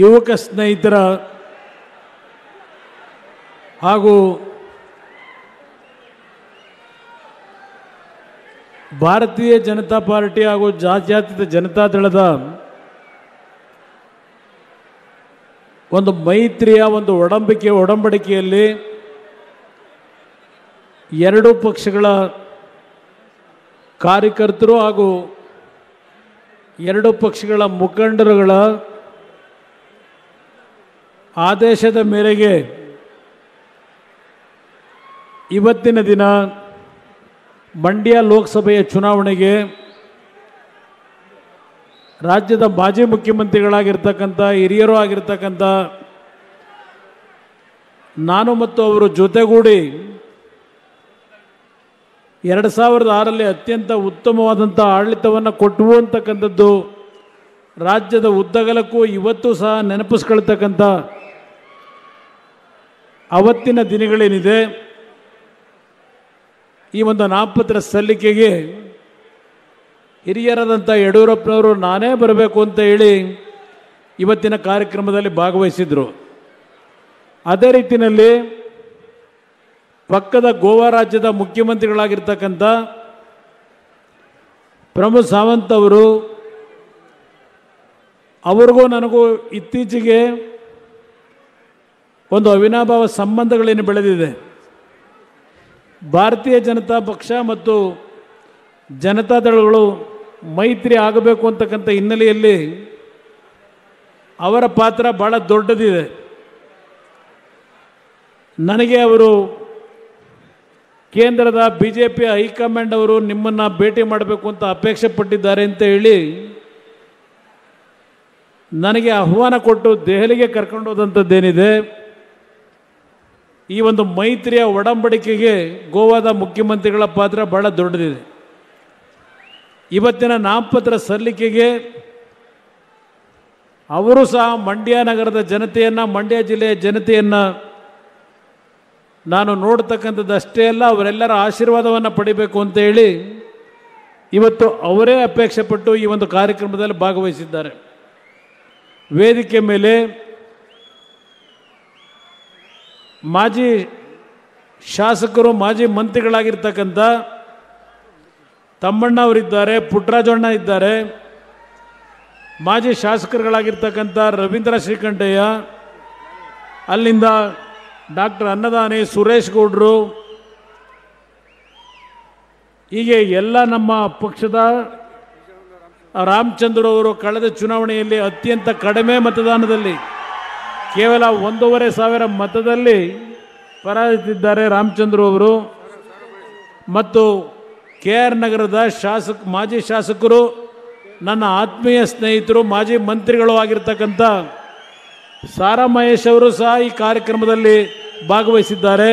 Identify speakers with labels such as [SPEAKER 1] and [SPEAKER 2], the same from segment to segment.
[SPEAKER 1] ಯುವಕ ಸ್ನೇಹಿತರ ಹಾಗೂ ಭಾರತೀಯ ಜನತಾ ಪಾರ್ಟಿ ಹಾಗೂ ಜಾತ್ಯಾತೀತ ಜನತಾದಳದ ಒಂದು ಮೈತ್ರಿಯ ಒಂದು ಒಡಂಬಿಕೆ ಒಡಂಬಡಿಕೆಯಲ್ಲಿ ಎರಡೂ ಪಕ್ಷಗಳ ಕಾರ್ಯಕರ್ತರು ಹಾಗೂ ಎರಡು ಪಕ್ಷಗಳ ಮುಖಂಡರುಗಳ ಆದೇಶದ ಮೇರೆಗೆ ಇವತ್ತಿನ ದಿನ ಮಂಡ್ಯ ಲೋಕಸಭೆಯ ಚುನಾವಣೆಗೆ ರಾಜ್ಯದ ಮಾಜಿ ಮುಖ್ಯಮಂತ್ರಿಗಳಾಗಿರ್ತಕ್ಕಂಥ ಹಿರಿಯರು ಆಗಿರ್ತಕ್ಕಂಥ ನಾನು ಮತ್ತು ಅವರು ಜೊತೆಗೂಡಿ ಎರಡು ಸಾವಿರದ ಆರಲ್ಲಿ ಅತ್ಯಂತ ಉತ್ತಮವಾದಂಥ ಆಡಳಿತವನ್ನು ಕೊಟ್ಟವು ಅಂತಕ್ಕಂಥದ್ದು ರಾಜ್ಯದ ಉದ್ದಗಲಕ್ಕೂ ಇವತ್ತು ಸಹ ನೆನಪಿಸ್ಕೊಳ್ತಕ್ಕಂಥ ಅವತ್ತಿನ ದಿನಗಳೇನಿದೆ ಈ ಒಂದು ನಾಪತ್ರ ಸಲ್ಲಿಕೆಗೆ ಹಿರಿಯರಾದಂಥ ಯಡಿಯೂರಪ್ಪನವರು ನಾನೇ ಬರಬೇಕು ಅಂತ ಹೇಳಿ ಇವತ್ತಿನ ಕಾರ್ಯಕ್ರಮದಲ್ಲಿ ಭಾಗವಹಿಸಿದರು ಅದೇ ರೀತಿಯಲ್ಲಿ ಪಕ್ಕದ ಗೋವಾ ರಾಜ್ಯದ ಮುಖ್ಯಮಂತ್ರಿಗಳಾಗಿರ್ತಕ್ಕಂಥ ಪ್ರಮೋದ್ ಸಾವಂತ್ ಅವರು ಅವ್ರಿಗೂ ನನಗೂ ಇತ್ತೀಚೆಗೆ ಒಂದು ಅವಿನಾಭಾವ ಸಂಬಂಧಗಳೇನು ಬೆಳೆದಿದೆ ಭಾರತೀಯ ಜನತಾ ಪಕ್ಷ ಮತ್ತು ಜನತಾ ದಳಗಳು ಮೈತ್ರಿ ಆಗಬೇಕು ಅಂತಕ್ಕಂಥ ಹಿನ್ನೆಲೆಯಲ್ಲಿ ಅವರ ಪಾತ್ರ ಭಾಳ ದೊಡ್ಡದಿದೆ ನನಗೆ ಅವರು ಕೇಂದ್ರದ ಬಿ ಜೆ ಪಿ ಹೈಕಮಾಂಡ್ ಅವರು ನಿಮ್ಮನ್ನು ಭೇಟಿ ಮಾಡಬೇಕು ಅಂತ ಅಪೇಕ್ಷೆ ಪಟ್ಟಿದ್ದಾರೆ ಅಂತ ಹೇಳಿ ನನಗೆ ಆಹ್ವಾನ ಕೊಟ್ಟು ದೆಹಲಿಗೆ ಹೋದಂಥದ್ದೇನಿದೆ ಈ ಒಂದು ಮೈತ್ರಿಯ ಒಡಂಬಡಿಕೆಗೆ ಗೋವಾದ ಮುಖ್ಯಮಂತ್ರಿಗಳ ಪಾತ್ರ ಬಹಳ ದೊಡ್ಡದಿದೆ ಇವತ್ತಿನ ನಾಮಪತ್ರ ಸಲ್ಲಿಕೆಗೆ ಅವರು ಸಹ ಮಂಡ್ಯ ನಗರದ ಜನತೆಯನ್ನು ಮಂಡ್ಯ ಜಿಲ್ಲೆಯ ಜನತೆಯನ್ನು ನಾನು ನೋಡ್ತಕ್ಕಂಥದ್ದು ಅಷ್ಟೇ ಅಲ್ಲ ಅವರೆಲ್ಲರ ಆಶೀರ್ವಾದವನ್ನು ಪಡಿಬೇಕು ಅಂತ ಹೇಳಿ ಇವತ್ತು ಅವರೇ ಅಪೇಕ್ಷೆ ಪಟ್ಟು ಈ ಒಂದು ಕಾರ್ಯಕ್ರಮದಲ್ಲಿ ಭಾಗವಹಿಸಿದ್ದಾರೆ ವೇದಿಕೆ ಮೇಲೆ ಮಾಜಿ ಶಾಸಕರು ಮಾಜಿ ಮಂತ್ರಿಗಳಾಗಿರ್ತಕ್ಕಂಥ ತಮ್ಮಣ್ಣ ಅವರಿದ್ದಾರೆ ಪುಟ್ಟರಾಜಣ್ಣ ಇದ್ದಾರೆ ಮಾಜಿ ಶಾಸಕರುಗಳಾಗಿರ್ತಕ್ಕಂಥ ರವೀಂದ್ರ ಶ್ರೀಕಂಠಯ್ಯ ಅಲ್ಲಿಂದ ಡಾಕ್ಟರ್ ಅನ್ನದಾನಿ ಸುರೇಶ್ ಗೌಡ್ರು ಹೀಗೆ ಎಲ್ಲ ನಮ್ಮ ಪಕ್ಷದ ರಾಮಚಂದ್ರ ಅವರು ಕಳೆದ ಚುನಾವಣೆಯಲ್ಲಿ ಅತ್ಯಂತ ಕಡಿಮೆ ಮತದಾನದಲ್ಲಿ ಕೇವಲ ಒಂದೂವರೆ ಸಾವಿರ ಮತದಲ್ಲಿ ಪರಾಜಿತಿದ್ದಾರೆ ರಾಮಚಂದ್ರ ಅವರು ಮತ್ತು ಕೆ ಆರ್ ನಗರದ ಶಾಸಕ ಮಾಜಿ ಶಾಸಕರು ನನ್ನ ಆತ್ಮೀಯ ಸ್ನೇಹಿತರು ಮಾಜಿ ಮಂತ್ರಿಗಳು ಆಗಿರ್ತಕ್ಕಂಥ ಸಾರಾ ಮಹೇಶ್ ಅವರು ಸಹ ಈ ಕಾರ್ಯಕ್ರಮದಲ್ಲಿ ಭಾಗವಹಿಸಿದ್ದಾರೆ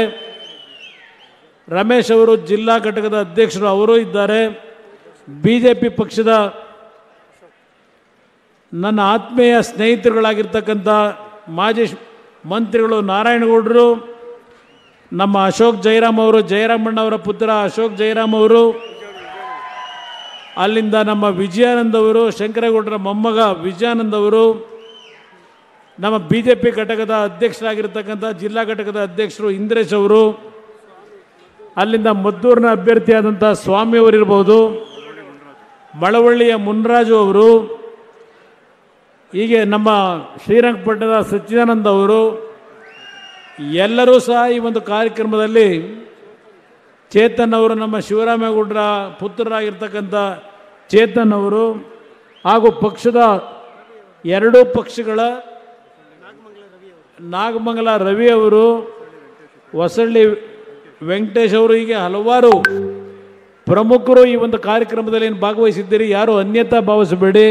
[SPEAKER 1] ರಮೇಶ್ ಅವರು ಜಿಲ್ಲಾ ಘಟಕದ ಅಧ್ಯಕ್ಷರು ಅವರು ಇದ್ದಾರೆ ಬಿ ಜೆ ಪಿ ಪಕ್ಷದ ನನ್ನ ಆತ್ಮೀಯ ಸ್ನೇಹಿತರುಗಳಾಗಿರ್ತಕ್ಕಂಥ ಮಾಜಿ ಮಂತ್ರಿಗಳು ನಾರಾಯಣಗೌಡರು ನಮ್ಮ ಅಶೋಕ್ ಜಯರಾಮ್ ಅವರು ಜಯರಾಮಣ್ಣವರ ಪುತ್ರ ಅಶೋಕ್ ಜಯರಾಮ್ ಅವರು ಅಲ್ಲಿಂದ ನಮ್ಮ ವಿಜಯಾನಂದ್ ಅವರು ಶಂಕರಗೌಡರ ಮೊಮ್ಮಗ ವಿಜಯಾನಂದ್ ಅವರು ನಮ್ಮ ಬಿ ಜೆ ಪಿ ಘಟಕದ ಅಧ್ಯಕ್ಷರಾಗಿರ್ತಕ್ಕಂಥ ಜಿಲ್ಲಾ ಘಟಕದ ಅಧ್ಯಕ್ಷರು ಇಂದ್ರೇಶ್ ಅವರು ಅಲ್ಲಿಂದ ಮದ್ದೂರಿನ ಅಭ್ಯರ್ಥಿಯಾದಂಥ ಸ್ವಾಮಿಯವರಿರ್ಬೋದು ಮಳವಳ್ಳಿಯ ಮುನ್ರಾಜು ಅವರು ಹೀಗೆ ನಮ್ಮ ಶ್ರೀರಂಗಪಟ್ಟಣದ ಸಚ್ಚಿದಾನಂದ ಅವರು ಎಲ್ಲರೂ ಸಹ ಈ ಒಂದು ಕಾರ್ಯಕ್ರಮದಲ್ಲಿ ಚೇತನ್ ಅವರು ನಮ್ಮ ಶಿವರಾಮೇಗೌಡರ ಪುತ್ರರಾಗಿರ್ತಕ್ಕಂಥ ಚೇತನ್ ಅವರು ಹಾಗೂ ಪಕ್ಷದ ಎರಡೂ ಪಕ್ಷಗಳ ನಾಗಮಂಗಲ ರವಿ ಅವರು ಹೊಸಳ್ಳಿ ವೆಂಕಟೇಶ್ ಅವರು ಹೀಗೆ ಹಲವಾರು ಪ್ರಮುಖರು ಈ ಒಂದು ಕಾರ್ಯಕ್ರಮದಲ್ಲಿ ಏನು ಭಾಗವಹಿಸಿದ್ದೀರಿ ಯಾರು ಅನ್ಯತಾ ಭಾವಿಸಬೇಡಿ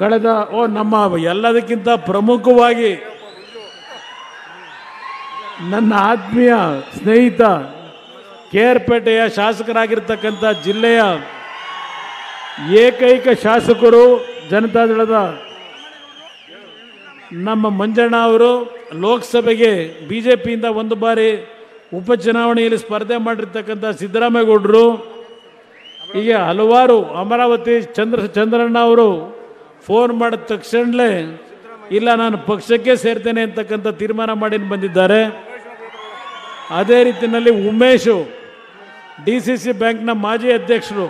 [SPEAKER 1] ಕಳೆದ ಓ ನಮ್ಮ ಎಲ್ಲದಕ್ಕಿಂತ ಪ್ರಮುಖವಾಗಿ ನನ್ನ ಆತ್ಮೀಯ ಸ್ನೇಹಿತ ಕೇರ್ಪೇಟೆಯ ಶಾಸಕರಾಗಿರ್ತಕ್ಕಂಥ ಜಿಲ್ಲೆಯ ಏಕೈಕ ಶಾಸಕರು ಜನತಾದಳದ ನಮ್ಮ ಮಂಜಣ್ಣ ಅವರು ಲೋಕಸಭೆಗೆ ಬಿ ಜೆ ಪಿಯಿಂದ ಒಂದು ಬಾರಿ ಉಪಚುನಾವಣೆಯಲ್ಲಿ ಸ್ಪರ್ಧೆ ಮಾಡಿರ್ತಕ್ಕಂಥ ಸಿದ್ದರಾಮೇಗೌಡರು ಹೀಗೆ ಹಲವಾರು ಅಮರಾವತಿ ಚಂದ್ರ ಚಂದ್ರಣ್ಣ ಅವರು ಫೋನ್ ಮಾಡಿದ ತಕ್ಷಣಲೇ ಇಲ್ಲ ನಾನು ಪಕ್ಷಕ್ಕೆ ಸೇರ್ತೇನೆ ಅಂತಕ್ಕಂಥ ತೀರ್ಮಾನ ಮಾಡಿ ಬಂದಿದ್ದಾರೆ ಅದೇ ರೀತಿಯಲ್ಲಿ ಉಮೇಶು ಡಿ ಸಿ ಸಿ ಬ್ಯಾಂಕ್ನ ಮಾಜಿ ಅಧ್ಯಕ್ಷರು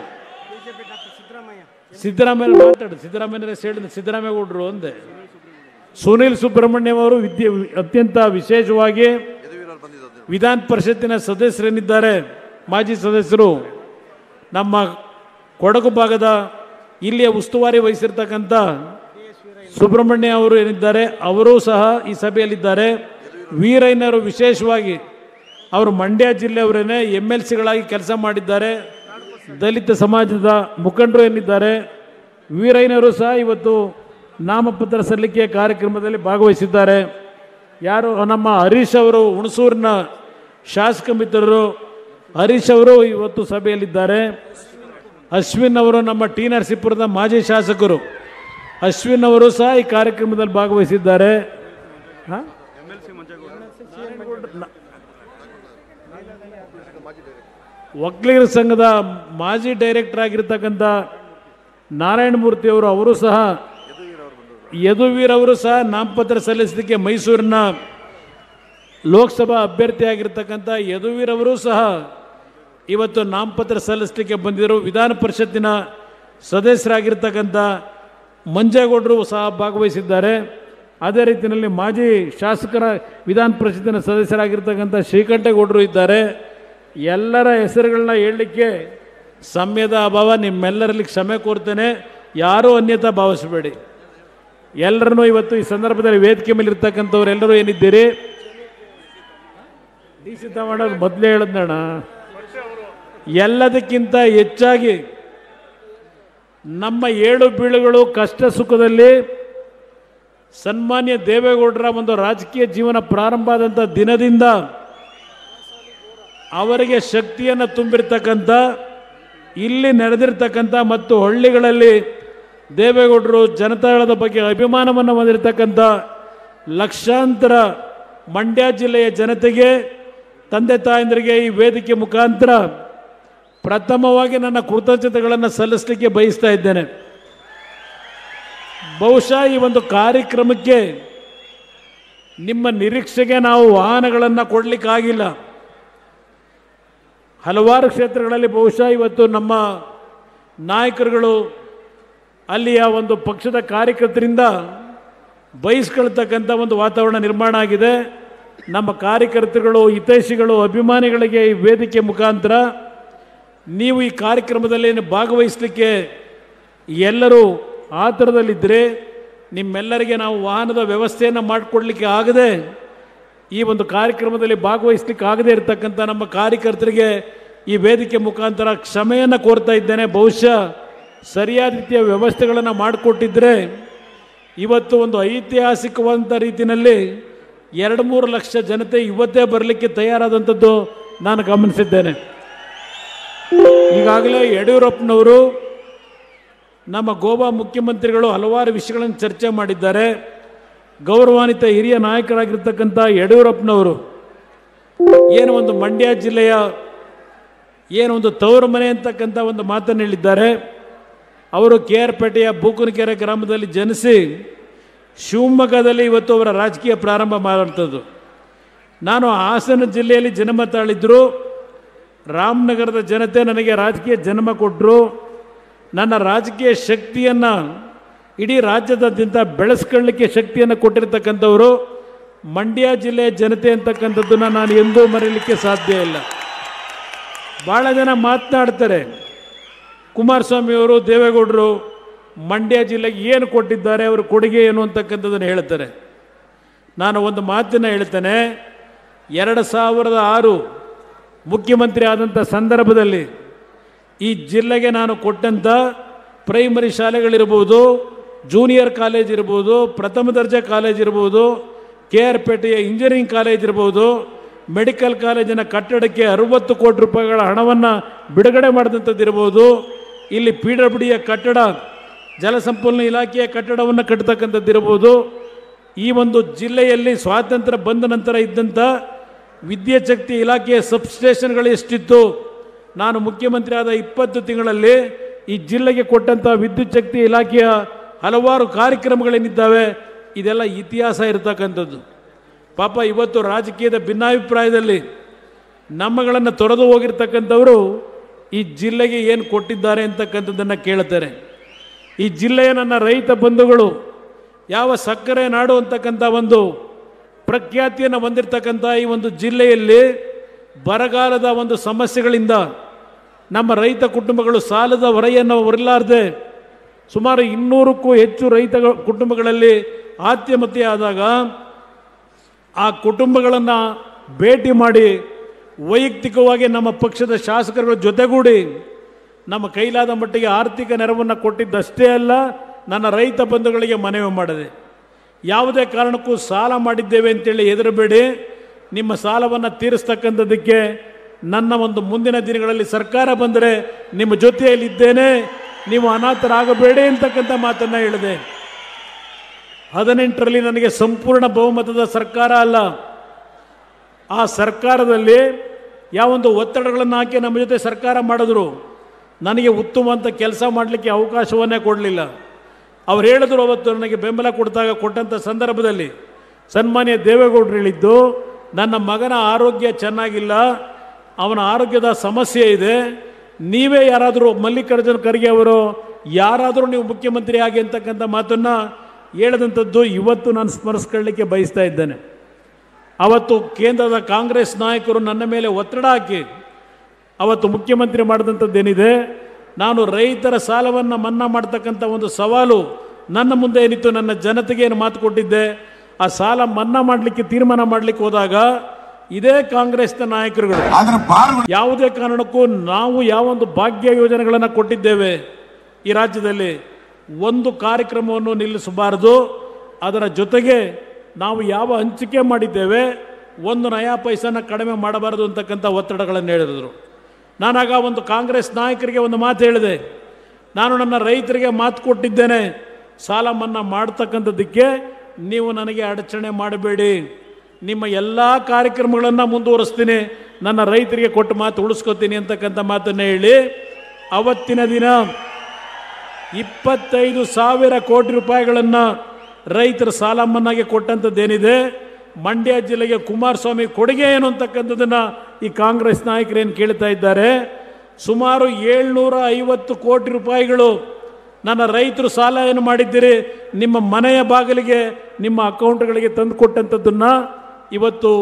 [SPEAKER 1] ಸಿದ್ದರಾಮಯ್ಯ ಮಾತಾಡಿ ಸಿದ್ದರಾಮಯ್ಯ ಹೇಳಿದ ಸಿದ್ದರಾಮಯ್ಯ ಹುಡ್ರು ಅಂದೆ ಸುನಿಲ್ ಸುಬ್ರಹ್ಮಣ್ಯ ಅವರು ವಿದ್ಯೆ ಅತ್ಯಂತ ವಿಶೇಷವಾಗಿ ವಿಧಾನ ಪರಿಷತ್ತಿನ ಸದಸ್ಯರೇನಿದ್ದಾರೆ ಮಾಜಿ ಸದಸ್ಯರು ನಮ್ಮ ಕೊಡಗು ಭಾಗದ ಇಲ್ಲಿಯ ಉಸ್ತುವಾರಿ ವಹಿಸಿರ್ತಕ್ಕಂಥ ಸುಬ್ರಹ್ಮಣ್ಯ ಅವರು ಏನಿದ್ದಾರೆ ಅವರೂ ಸಹ ಈ ಸಭೆಯಲ್ಲಿದ್ದಾರೆ ವೀರೈನರು ವಿಶೇಷವಾಗಿ ಅವರು ಮಂಡ್ಯ ಜಿಲ್ಲೆಯವರೇ ಎಮ್ ಎಲ್ ಸಿಗಳಾಗಿ ಕೆಲಸ ಮಾಡಿದ್ದಾರೆ ದಲಿತ ಸಮಾಜದ ಮುಖಂಡರು ಏನಿದ್ದಾರೆ ವೀರೈನರು ಸಹ ಇವತ್ತು ನಾಮಪತ್ರ ಸಲ್ಲಿಕೆಯ ಕಾರ್ಯಕ್ರಮದಲ್ಲಿ ಭಾಗವಹಿಸಿದ್ದಾರೆ ಯಾರು ನಮ್ಮ ಹರೀಶ್ ಅವರು ಹುಣಸೂರಿನ ಶಾಸಕ ಮಿತ್ರರು ಹರೀಶ್ ಅವರು ಇವತ್ತು ಸಭೆಯಲ್ಲಿದ್ದಾರೆ ಅಶ್ವಿನ್ ಅವರು ನಮ್ಮ ಟಿ ನರಸೀಪುರದ ಮಾಜಿ ಶಾಸಕರು ಅಶ್ವಿನ್ ಅವರು ಸಹ ಈ ಕಾರ್ಯಕ್ರಮದಲ್ಲಿ ಭಾಗವಹಿಸಿದ್ದಾರೆ ವಕೀಲರ ಸಂಘದ ಮಾಜಿ ಡೈರೆಕ್ಟರ್ ಆಗಿರ್ತಕ್ಕಂಥ ಮೂರ್ತಿ ಅವರು ಅವರು ಸಹ ಯದುವೀರ್ ಅವರು ಸಹ ನಾಮಪತ್ರ ಸಲ್ಲಿಸಿದಕ್ಕೆ ಮೈಸೂರಿನ ಲೋಕಸಭಾ ಅಭ್ಯರ್ಥಿಯಾಗಿರ್ತಕ್ಕಂಥ ಯದುವೀರ್ ಅವರು ಸಹ ಇವತ್ತು ನಾಮಪತ್ರ ಸಲ್ಲಿಸಲಿಕ್ಕೆ ಬಂದಿದ್ದರು ವಿಧಾನ ಪರಿಷತ್ತಿನ ಸದಸ್ಯರಾಗಿರ್ತಕ್ಕಂಥ ಮಂಜೇಗೌಡರು ಸಹ ಭಾಗವಹಿಸಿದ್ದಾರೆ ಅದೇ ರೀತಿಯಲ್ಲಿ ಮಾಜಿ ಶಾಸಕರ ವಿಧಾನ ಪರಿಷತ್ತಿನ ಸದಸ್ಯರಾಗಿರ್ತಕ್ಕಂಥ ಶ್ರೀಕಂಠೇಗೌಡರು ಇದ್ದಾರೆ ಎಲ್ಲರ ಹೆಸರುಗಳನ್ನ ಹೇಳಲಿಕ್ಕೆ ಸಮಯದ ಅಭಾವ ನಿಮ್ಮೆಲ್ಲರಲ್ಲಿ ಕ್ಷಮೆ ಕೋರ್ತೇನೆ ಯಾರೂ ಅನ್ಯತಾ ಭಾವಿಸಬೇಡಿ ಎಲ್ಲರನ್ನೂ ಇವತ್ತು ಈ ಸಂದರ್ಭದಲ್ಲಿ ವೇದಿಕೆ ಮೇಲೆ ಇರ್ತಕ್ಕಂಥವ್ರು ಎಲ್ಲರೂ ಏನಿದ್ದೀರಿ ಡಿ ಸಿ ತಗೊಂಡೋದು ಮೊದಲೇ ಹೇಳಿದ್ನಣ್ಣ ಎಲ್ಲದಕ್ಕಿಂತ ಹೆಚ್ಚಾಗಿ ನಮ್ಮ ಏಳು ಬೀಳುಗಳು ಕಷ್ಟ ಸುಖದಲ್ಲಿ ಸನ್ಮಾನ್ಯ ದೇವೇಗೌಡರ ಒಂದು ರಾಜಕೀಯ ಜೀವನ ಪ್ರಾರಂಭ ಆದಂಥ ದಿನದಿಂದ ಅವರಿಗೆ ಶಕ್ತಿಯನ್ನು ತುಂಬಿರ್ತಕ್ಕಂಥ ಇಲ್ಲಿ ನಡೆದಿರ್ತಕ್ಕಂಥ ಮತ್ತು ಹಳ್ಳಿಗಳಲ್ಲಿ ದೇವೇಗೌಡರು ಜನತಾಳದ ಬಗ್ಗೆ ಅಭಿಮಾನವನ್ನು ಹೊಂದಿರತಕ್ಕಂಥ ಲಕ್ಷಾಂತರ ಮಂಡ್ಯ ಜಿಲ್ಲೆಯ ಜನತೆಗೆ ತಂದೆ ತಾಯಂದರಿಗೆ ಈ ವೇದಿಕೆ ಮುಖಾಂತರ ಪ್ರಥಮವಾಗಿ ನನ್ನ ಕೃತಜ್ಞತೆಗಳನ್ನು ಸಲ್ಲಿಸಲಿಕ್ಕೆ ಬಯಸ್ತಾ ಇದ್ದೇನೆ ಬಹುಶಃ ಈ ಒಂದು ಕಾರ್ಯಕ್ರಮಕ್ಕೆ ನಿಮ್ಮ ನಿರೀಕ್ಷೆಗೆ ನಾವು ವಾಹನಗಳನ್ನು ಕೊಡಲಿಕ್ಕಾಗಿಲ್ಲ ಹಲವಾರು ಕ್ಷೇತ್ರಗಳಲ್ಲಿ ಬಹುಶಃ ಇವತ್ತು ನಮ್ಮ ನಾಯಕರುಗಳು ಅಲ್ಲಿಯ ಒಂದು ಪಕ್ಷದ ಕಾರ್ಯಕರ್ತರಿಂದ ಬಯಸ್ಕೊಳ್ತಕ್ಕಂಥ ಒಂದು ವಾತಾವರಣ ನಿರ್ಮಾಣ ಆಗಿದೆ ನಮ್ಮ ಕಾರ್ಯಕರ್ತರುಗಳು ಹಿತೈಷಿಗಳು ಅಭಿಮಾನಿಗಳಿಗೆ ಈ ವೇದಿಕೆ ಮುಖಾಂತರ ನೀವು ಈ ಕಾರ್ಯಕ್ರಮದಲ್ಲಿ ಭಾಗವಹಿಸಲಿಕ್ಕೆ ಎಲ್ಲರೂ ಥರದಲ್ಲಿದ್ದರೆ ನಿಮ್ಮೆಲ್ಲರಿಗೆ ನಾವು ವಾಹನದ ವ್ಯವಸ್ಥೆಯನ್ನು ಮಾಡಿಕೊಡ್ಲಿಕ್ಕೆ ಆಗದೆ ಈ ಒಂದು ಕಾರ್ಯಕ್ರಮದಲ್ಲಿ ಭಾಗವಹಿಸ್ಲಿಕ್ಕೆ ಆಗದೇ ಇರತಕ್ಕಂಥ ನಮ್ಮ ಕಾರ್ಯಕರ್ತರಿಗೆ ಈ ವೇದಿಕೆ ಮುಖಾಂತರ ಕ್ಷಮೆಯನ್ನು ಕೋರ್ತಾ ಇದ್ದೇನೆ ಬಹುಶಃ ಸರಿಯಾದ ರೀತಿಯ ವ್ಯವಸ್ಥೆಗಳನ್ನು ಮಾಡಿಕೊಟ್ಟಿದ್ದರೆ ಇವತ್ತು ಒಂದು ಐತಿಹಾಸಿಕವಾದಂಥ ರೀತಿಯಲ್ಲಿ ಎರಡು ಮೂರು ಲಕ್ಷ ಜನತೆ ಇವತ್ತೇ ಬರಲಿಕ್ಕೆ ತಯಾರಾದಂಥದ್ದು ನಾನು ಗಮನಿಸಿದ್ದೇನೆ ಈಗಾಗಲೇ ಯಡಿಯೂರಪ್ಪನವರು ನಮ್ಮ ಗೋವಾ ಮುಖ್ಯಮಂತ್ರಿಗಳು ಹಲವಾರು ವಿಷಯಗಳನ್ನು ಚರ್ಚೆ ಮಾಡಿದ್ದಾರೆ ಗೌರವಾನ್ವಿತ ಹಿರಿಯ ನಾಯಕರಾಗಿರ್ತಕ್ಕಂಥ ಯಡಿಯೂರಪ್ಪನವರು ಏನು ಒಂದು ಮಂಡ್ಯ ಜಿಲ್ಲೆಯ ಏನು ಒಂದು ತವರು ಮನೆ ಅಂತಕ್ಕಂಥ ಒಂದು ಮಾತನ್ನು ಹೇಳಿದ್ದಾರೆ ಅವರು ಕೆ ಆರ್ ಪೇಟೆಯ ಬೂಕನಕೆರೆ ಗ್ರಾಮದಲ್ಲಿ ಜನಿಸಿ ಶಿವಮೊಗ್ಗದಲ್ಲಿ ಇವತ್ತು ಅವರ ರಾಜಕೀಯ ಪ್ರಾರಂಭ ಮಾಡುವಂಥದ್ದು ನಾನು ಹಾಸನ ಜಿಲ್ಲೆಯಲ್ಲಿ ಜನಮತಾಳಿದ್ರು ರಾಮನಗರದ ಜನತೆ ನನಗೆ ರಾಜಕೀಯ ಜನ್ಮ ಕೊಟ್ಟರು ನನ್ನ ರಾಜಕೀಯ ಶಕ್ತಿಯನ್ನು ಇಡೀ ರಾಜ್ಯದಾದ್ಯಂತ ಬೆಳೆಸ್ಕೊಳ್ಳಿಕ್ಕೆ ಶಕ್ತಿಯನ್ನು ಕೊಟ್ಟಿರ್ತಕ್ಕಂಥವರು ಮಂಡ್ಯ ಜಿಲ್ಲೆಯ ಜನತೆ ಅಂತಕ್ಕಂಥದ್ದನ್ನು ನಾನು ಎಂದೂ ಮರೀಲಿಕ್ಕೆ ಸಾಧ್ಯ ಇಲ್ಲ ಭಾಳ ಜನ ಮಾತನಾಡ್ತಾರೆ ಕುಮಾರಸ್ವಾಮಿಯವರು ದೇವೇಗೌಡರು ಮಂಡ್ಯ ಜಿಲ್ಲೆಗೆ ಏನು ಕೊಟ್ಟಿದ್ದಾರೆ ಅವರು ಕೊಡುಗೆ ಏನು ಅಂತಕ್ಕಂಥದ್ದನ್ನು ಹೇಳ್ತಾರೆ ನಾನು ಒಂದು ಮಾತನ್ನು ಹೇಳ್ತೇನೆ ಎರಡು ಸಾವಿರದ ಆರು ಮುಖ್ಯಮಂತ್ರಿ ಆದಂಥ ಸಂದರ್ಭದಲ್ಲಿ ಈ ಜಿಲ್ಲೆಗೆ ನಾನು ಕೊಟ್ಟಂಥ ಪ್ರೈಮರಿ ಶಾಲೆಗಳಿರ್ಬೋದು ಜೂನಿಯರ್ ಕಾಲೇಜ್ ಇರ್ಬೋದು ಪ್ರಥಮ ದರ್ಜೆ ಕಾಲೇಜ್ ಇರ್ಬೋದು ಕೆ ಆರ್ ಪೇಟೆಯ ಇಂಜಿನಿಯರಿಂಗ್ ಕಾಲೇಜ್ ಇರ್ಬೋದು ಮೆಡಿಕಲ್ ಕಾಲೇಜಿನ ಕಟ್ಟಡಕ್ಕೆ ಅರುವತ್ತು ಕೋಟಿ ರೂಪಾಯಿಗಳ ಹಣವನ್ನು ಬಿಡುಗಡೆ ಮಾಡಿದಂಥದ್ದು ಇರ್ಬೋದು ಇಲ್ಲಿ ಪಿ ಡಬ್ಲ್ಯೂ ಕಟ್ಟಡ ಜಲಸಂಪನ್ಮೂಲ ಇಲಾಖೆಯ ಕಟ್ಟಡವನ್ನು ಕಟ್ಟತಕ್ಕಂಥದ್ದು ಇರ್ಬೋದು ಈ ಒಂದು ಜಿಲ್ಲೆಯಲ್ಲಿ ಸ್ವಾತಂತ್ರ್ಯ ಬಂದ ನಂತರ ಇದ್ದಂಥ ವಿದ್ಯಾಶಕ್ತಿ ಇಲಾಖೆಯ ಸಬ್ಸ್ಟೇಷನ್ಗಳು ಎಷ್ಟಿತ್ತು ನಾನು ಮುಖ್ಯಮಂತ್ರಿ ಆದ ಇಪ್ಪತ್ತು ತಿಂಗಳಲ್ಲಿ ಈ ಜಿಲ್ಲೆಗೆ ಕೊಟ್ಟಂಥ ವಿದ್ಯುತ್ ಶಕ್ತಿ ಇಲಾಖೆಯ ಹಲವಾರು ಕಾರ್ಯಕ್ರಮಗಳೇನಿದ್ದಾವೆ ಇದೆಲ್ಲ ಇತಿಹಾಸ ಇರತಕ್ಕಂಥದ್ದು ಪಾಪ ಇವತ್ತು ರಾಜಕೀಯದ ಭಿನ್ನಾಭಿಪ್ರಾಯದಲ್ಲಿ ನಮ್ಮಗಳನ್ನು ತೊರೆದು ಹೋಗಿರ್ತಕ್ಕಂಥವರು ಈ ಜಿಲ್ಲೆಗೆ ಏನು ಕೊಟ್ಟಿದ್ದಾರೆ ಅಂತಕ್ಕಂಥದ್ದನ್ನು ಕೇಳ್ತಾರೆ ಈ ಜಿಲ್ಲೆಯ ನನ್ನ ರೈತ ಬಂಧುಗಳು ಯಾವ ಸಕ್ಕರೆ ನಾಡು ಅಂತಕ್ಕಂಥ ಒಂದು ಪ್ರಖ್ಯಾತಿಯನ್ನು ಹೊಂದಿರತಕ್ಕಂಥ ಈ ಒಂದು ಜಿಲ್ಲೆಯಲ್ಲಿ ಬರಗಾಲದ ಒಂದು ಸಮಸ್ಯೆಗಳಿಂದ ನಮ್ಮ ರೈತ ಕುಟುಂಬಗಳು ಸಾಲದ ಹೊರೆಯನ್ನು ಹೊರಲಾರದೆ ಸುಮಾರು ಇನ್ನೂರಕ್ಕೂ ಹೆಚ್ಚು ರೈತ ಕುಟುಂಬಗಳಲ್ಲಿ ಆತ್ಮಹತ್ಯೆ ಆದಾಗ ಆ ಕುಟುಂಬಗಳನ್ನು ಭೇಟಿ ಮಾಡಿ ವೈಯಕ್ತಿಕವಾಗಿ ನಮ್ಮ ಪಕ್ಷದ ಶಾಸಕರುಗಳ ಜೊತೆಗೂಡಿ ನಮ್ಮ ಕೈಲಾದ ಮಟ್ಟಿಗೆ ಆರ್ಥಿಕ ನೆರವನ್ನು ಕೊಟ್ಟಿದ್ದಷ್ಟೇ ಅಲ್ಲ ನನ್ನ ರೈತ ಬಂಧುಗಳಿಗೆ ಮನವಿ ಮಾಡಿದೆ ಯಾವುದೇ ಕಾರಣಕ್ಕೂ ಸಾಲ ಮಾಡಿದ್ದೇವೆ ಅಂತೇಳಿ ಹೆದರಬೇಡಿ ನಿಮ್ಮ ಸಾಲವನ್ನು ತೀರಿಸ್ತಕ್ಕಂಥದ್ದಕ್ಕೆ ನನ್ನ ಒಂದು ಮುಂದಿನ ದಿನಗಳಲ್ಲಿ ಸರ್ಕಾರ ಬಂದರೆ ನಿಮ್ಮ ಜೊತೆಯಲ್ಲಿದ್ದೇನೆ ನೀವು ಅನಾಥರಾಗಬೇಡಿ ಅಂತಕ್ಕಂಥ ಮಾತನ್ನು ಹೇಳಿದೆ ಹದಿನೆಂಟರಲ್ಲಿ ನನಗೆ ಸಂಪೂರ್ಣ ಬಹುಮತದ ಸರ್ಕಾರ ಅಲ್ಲ ಆ ಸರ್ಕಾರದಲ್ಲಿ ಯಾವೊಂದು ಒತ್ತಡಗಳನ್ನು ಹಾಕಿ ನಮ್ಮ ಜೊತೆ ಸರ್ಕಾರ ಮಾಡಿದ್ರು ನನಗೆ ಉತ್ತಮ ಅಂತ ಕೆಲಸ ಮಾಡಲಿಕ್ಕೆ ಅವಕಾಶವನ್ನೇ ಕೊಡಲಿಲ್ಲ ಅವ್ರು ಹೇಳಿದ್ರು ಅವತ್ತು ನನಗೆ ಬೆಂಬಲ ಕೊಡ್ತಾಗ ಕೊಟ್ಟಂಥ ಸಂದರ್ಭದಲ್ಲಿ ಸನ್ಮಾನ್ಯ ದೇವೇಗೌಡರು ಹೇಳಿದ್ದು ನನ್ನ ಮಗನ ಆರೋಗ್ಯ ಚೆನ್ನಾಗಿಲ್ಲ ಅವನ ಆರೋಗ್ಯದ ಸಮಸ್ಯೆ ಇದೆ ನೀವೇ ಯಾರಾದರೂ ಮಲ್ಲಿಕಾರ್ಜುನ ಖರ್ಗೆ ಅವರು ಯಾರಾದರೂ ನೀವು ಮುಖ್ಯಮಂತ್ರಿ ಆಗಿ ಅಂತಕ್ಕಂಥ ಮಾತನ್ನು ಹೇಳಿದಂಥದ್ದು ಇವತ್ತು ನಾನು ಸ್ಮರಿಸ್ಕೊಳ್ಳಿಕ್ಕೆ ಬಯಸ್ತಾ ಇದ್ದೇನೆ ಅವತ್ತು ಕೇಂದ್ರದ ಕಾಂಗ್ರೆಸ್ ನಾಯಕರು ನನ್ನ ಮೇಲೆ ಒತ್ತಡ ಹಾಕಿ ಅವತ್ತು ಮುಖ್ಯಮಂತ್ರಿ ಮಾಡಿದಂಥದ್ದೇನಿದೆ ನಾನು ರೈತರ ಸಾಲವನ್ನು ಮನ್ನಾ ಮಾಡ್ತಕ್ಕಂಥ ಒಂದು ಸವಾಲು ನನ್ನ ಮುಂದೆ ಏನಿತ್ತು ನನ್ನ ಜನತೆಗೆ ಏನು ಮಾತು ಕೊಟ್ಟಿದ್ದೆ ಆ ಸಾಲ ಮನ್ನಾ ಮಾಡಲಿಕ್ಕೆ ತೀರ್ಮಾನ ಮಾಡಲಿಕ್ಕೆ ಹೋದಾಗ ಇದೇ ಕಾಂಗ್ರೆಸ್ನ ನಾಯಕರುಗಳು ಯಾವುದೇ ಕಾರಣಕ್ಕೂ ನಾವು ಯಾವ ಒಂದು ಭಾಗ್ಯ ಯೋಜನೆಗಳನ್ನು ಕೊಟ್ಟಿದ್ದೇವೆ ಈ ರಾಜ್ಯದಲ್ಲಿ ಒಂದು ಕಾರ್ಯಕ್ರಮವನ್ನು ನಿಲ್ಲಿಸಬಾರದು ಅದರ ಜೊತೆಗೆ ನಾವು ಯಾವ ಹಂಚಿಕೆ ಮಾಡಿದ್ದೇವೆ ಒಂದು ನಯಾ ಪೈಸಾನ ಕಡಿಮೆ ಮಾಡಬಾರದು ಅಂತಕ್ಕಂಥ ಒತ್ತಡಗಳನ್ನು ಹೇಳಿದರು ನಾನಾಗ ಒಂದು ಕಾಂಗ್ರೆಸ್ ನಾಯಕರಿಗೆ ಒಂದು ಮಾತು ಹೇಳಿದೆ ನಾನು ನನ್ನ ರೈತರಿಗೆ ಮಾತು ಕೊಟ್ಟಿದ್ದೇನೆ ಸಾಲ ಮನ್ನಾ ಮಾಡ್ತಕ್ಕಂಥದ್ದಕ್ಕೆ ನೀವು ನನಗೆ ಅಡಚಣೆ ಮಾಡಬೇಡಿ ನಿಮ್ಮ ಎಲ್ಲ ಕಾರ್ಯಕ್ರಮಗಳನ್ನು ಮುಂದುವರಿಸ್ತೀನಿ ನನ್ನ ರೈತರಿಗೆ ಕೊಟ್ಟು ಮಾತು ಉಳಿಸ್ಕೊತೀನಿ ಅಂತಕ್ಕಂಥ ಮಾತನ್ನು ಹೇಳಿ ಅವತ್ತಿನ ದಿನ ಇಪ್ಪತ್ತೈದು ಸಾವಿರ ಕೋಟಿ ರೂಪಾಯಿಗಳನ್ನು ರೈತರ ಸಾಲ ಮನ್ನಾಗೆ ಕೊಟ್ಟಂಥದ್ದೇನಿದೆ ಮಂಡ್ಯ ಜಿಲ್ಲೆಗೆ ಕುಮಾರಸ್ವಾಮಿ ಕೊಡುಗೆ ಏನು ಅಂತಕ್ಕಂಥದ್ದನ್ನು ಈ ಕಾಂಗ್ರೆಸ್ ನಾಯಕರೇನು ಕೇಳ್ತಾ ಇದ್ದಾರೆ ಸುಮಾರು ಏಳ್ನೂರ ಐವತ್ತು ಕೋಟಿ ರೂಪಾಯಿಗಳು ನನ್ನ ರೈತರು ಸಾಲ ಏನು ಮಾಡಿದ್ದೀರಿ ನಿಮ್ಮ ಮನೆಯ ಬಾಗಿಲಿಗೆ ನಿಮ್ಮ ಅಕೌಂಟ್ಗಳಿಗೆ ತಂದು ಕೊಟ್ಟಂಥದ್ದನ್ನು ಇವತ್ತು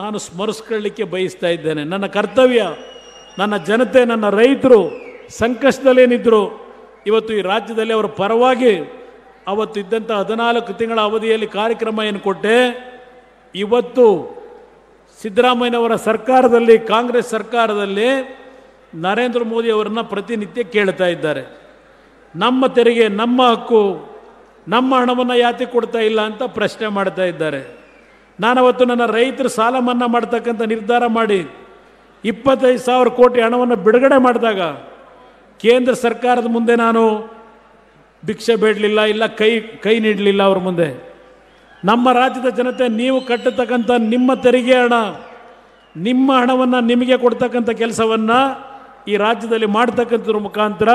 [SPEAKER 1] ನಾನು ಸ್ಮರಿಸ್ಕೊಳ್ಳಿಕ್ಕೆ ಬಯಸ್ತಾ ಇದ್ದೇನೆ ನನ್ನ ಕರ್ತವ್ಯ ನನ್ನ ಜನತೆ ನನ್ನ ರೈತರು ಸಂಕಷ್ಟದಲ್ಲೇನಿದ್ದರು ಇವತ್ತು ಈ ರಾಜ್ಯದಲ್ಲಿ ಅವರ ಪರವಾಗಿ ಅವತ್ತು ಇದ್ದಂಥ ಹದಿನಾಲ್ಕು ತಿಂಗಳ ಅವಧಿಯಲ್ಲಿ ಕಾರ್ಯಕ್ರಮ ಏನು ಕೊಟ್ಟೆ ಇವತ್ತು ಸಿದ್ದರಾಮಯ್ಯನವರ ಸರ್ಕಾರದಲ್ಲಿ ಕಾಂಗ್ರೆಸ್ ಸರ್ಕಾರದಲ್ಲಿ ನರೇಂದ್ರ ಮೋದಿ ಅವರನ್ನು ಪ್ರತಿನಿತ್ಯ ಕೇಳ್ತಾ ಇದ್ದಾರೆ ನಮ್ಮ ತೆರಿಗೆ ನಮ್ಮ ಹಕ್ಕು ನಮ್ಮ ಹಣವನ್ನು ಯಾತಿ ಕೊಡ್ತಾ ಇಲ್ಲ ಅಂತ ಪ್ರಶ್ನೆ ಮಾಡ್ತಾ ಇದ್ದಾರೆ ನಾನವತ್ತು ನನ್ನ ರೈತರು ಸಾಲ ಮನ್ನಾ ಮಾಡ್ತಕ್ಕಂಥ ನಿರ್ಧಾರ ಮಾಡಿ ಇಪ್ಪತ್ತೈದು ಸಾವಿರ ಕೋಟಿ ಹಣವನ್ನು ಬಿಡುಗಡೆ ಮಾಡಿದಾಗ ಕೇಂದ್ರ ಸರ್ಕಾರದ ಮುಂದೆ ನಾನು ಭಿಕ್ಷೆ ಬೇಡಲಿಲ್ಲ ಇಲ್ಲ ಕೈ ಕೈ ನೀಡಲಿಲ್ಲ ಅವ್ರ ಮುಂದೆ ನಮ್ಮ ರಾಜ್ಯದ ಜನತೆ ನೀವು ಕಟ್ಟತಕ್ಕಂಥ ನಿಮ್ಮ ತೆರಿಗೆ ಹಣ ನಿಮ್ಮ ಹಣವನ್ನು ನಿಮಗೆ ಕೊಡ್ತಕ್ಕಂಥ ಕೆಲಸವನ್ನು ಈ ರಾಜ್ಯದಲ್ಲಿ ಮಾಡ್ತಕ್ಕಂಥದ್ರ ಮುಖಾಂತರ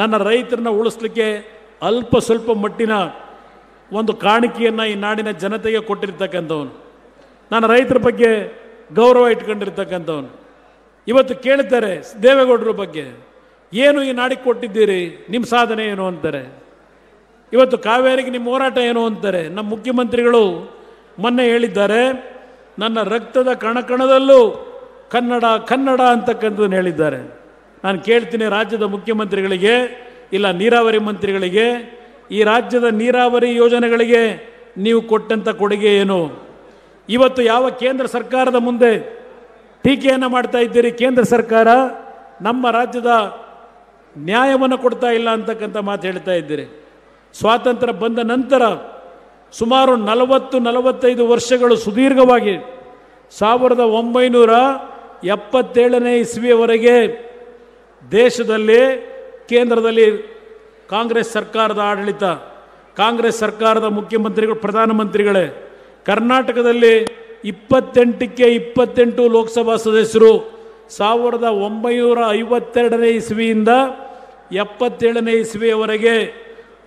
[SPEAKER 1] ನನ್ನ ರೈತರನ್ನ ಉಳಿಸ್ಲಿಕ್ಕೆ ಅಲ್ಪ ಸ್ವಲ್ಪ ಮಟ್ಟಿನ ಒಂದು ಕಾಣಿಕೆಯನ್ನು ಈ ನಾಡಿನ ಜನತೆಗೆ ಕೊಟ್ಟಿರ್ತಕ್ಕಂಥವನು ನನ್ನ ರೈತರ ಬಗ್ಗೆ ಗೌರವ ಇಟ್ಕೊಂಡಿರ್ತಕ್ಕಂಥವನು ಇವತ್ತು ಕೇಳ್ತಾರೆ ದೇವೇಗೌಡರ ಬಗ್ಗೆ ಏನು ಈ ನಾಡಿಗೆ ಕೊಟ್ಟಿದ್ದೀರಿ ನಿಮ್ಮ ಸಾಧನೆ ಏನು ಅಂತಾರೆ ಇವತ್ತು ಕಾವೇರಿಗೆ ನಿಮ್ಮ ಹೋರಾಟ ಏನು ಅಂತಾರೆ ನಮ್ಮ ಮುಖ್ಯಮಂತ್ರಿಗಳು ಮೊನ್ನೆ ಹೇಳಿದ್ದಾರೆ ನನ್ನ ರಕ್ತದ ಕಣಕಣದಲ್ಲೂ ಕನ್ನಡ ಕನ್ನಡ ಅಂತಕ್ಕಂಥದ್ದನ್ನು ಹೇಳಿದ್ದಾರೆ ನಾನು ಕೇಳ್ತೀನಿ ರಾಜ್ಯದ ಮುಖ್ಯಮಂತ್ರಿಗಳಿಗೆ ಇಲ್ಲ ನೀರಾವರಿ ಮಂತ್ರಿಗಳಿಗೆ ಈ ರಾಜ್ಯದ ನೀರಾವರಿ ಯೋಜನೆಗಳಿಗೆ ನೀವು ಕೊಟ್ಟಂಥ ಕೊಡುಗೆ ಏನು ಇವತ್ತು ಯಾವ ಕೇಂದ್ರ ಸರ್ಕಾರದ ಮುಂದೆ ಟೀಕೆಯನ್ನು ಮಾಡ್ತಾ ಇದ್ದೀರಿ ಕೇಂದ್ರ ಸರ್ಕಾರ ನಮ್ಮ ರಾಜ್ಯದ ನ್ಯಾಯವನ್ನು ಕೊಡ್ತಾ ಇಲ್ಲ ಅಂತಕ್ಕಂಥ ಮಾತು ಹೇಳ್ತಾ ಇದ್ದೀರಿ ಸ್ವಾತಂತ್ರ್ಯ ಬಂದ ನಂತರ ಸುಮಾರು ನಲವತ್ತು ನಲವತ್ತೈದು ವರ್ಷಗಳು ಸುದೀರ್ಘವಾಗಿ ಸಾವಿರದ ಒಂಬೈನೂರ ಎಪ್ಪತ್ತೇಳನೇ ಇಸ್ವಿಯವರೆಗೆ ದೇಶದಲ್ಲಿ ಕೇಂದ್ರದಲ್ಲಿ ಕಾಂಗ್ರೆಸ್ ಸರ್ಕಾರದ ಆಡಳಿತ ಕಾಂಗ್ರೆಸ್ ಸರ್ಕಾರದ ಮುಖ್ಯಮಂತ್ರಿಗಳು ಪ್ರಧಾನಮಂತ್ರಿಗಳೇ ಕರ್ನಾಟಕದಲ್ಲಿ ಇಪ್ಪತ್ತೆಂಟಕ್ಕೆ ಇಪ್ಪತ್ತೆಂಟು ಲೋಕಸಭಾ ಸದಸ್ಯರು ಸಾವಿರದ ಒಂಬೈನೂರ ಐವತ್ತೆರಡನೇ ಇಸ್ವಿಯಿಂದ ಎಪ್ಪತ್ತೇಳನೇ ಇಸ್ವಿಯವರೆಗೆ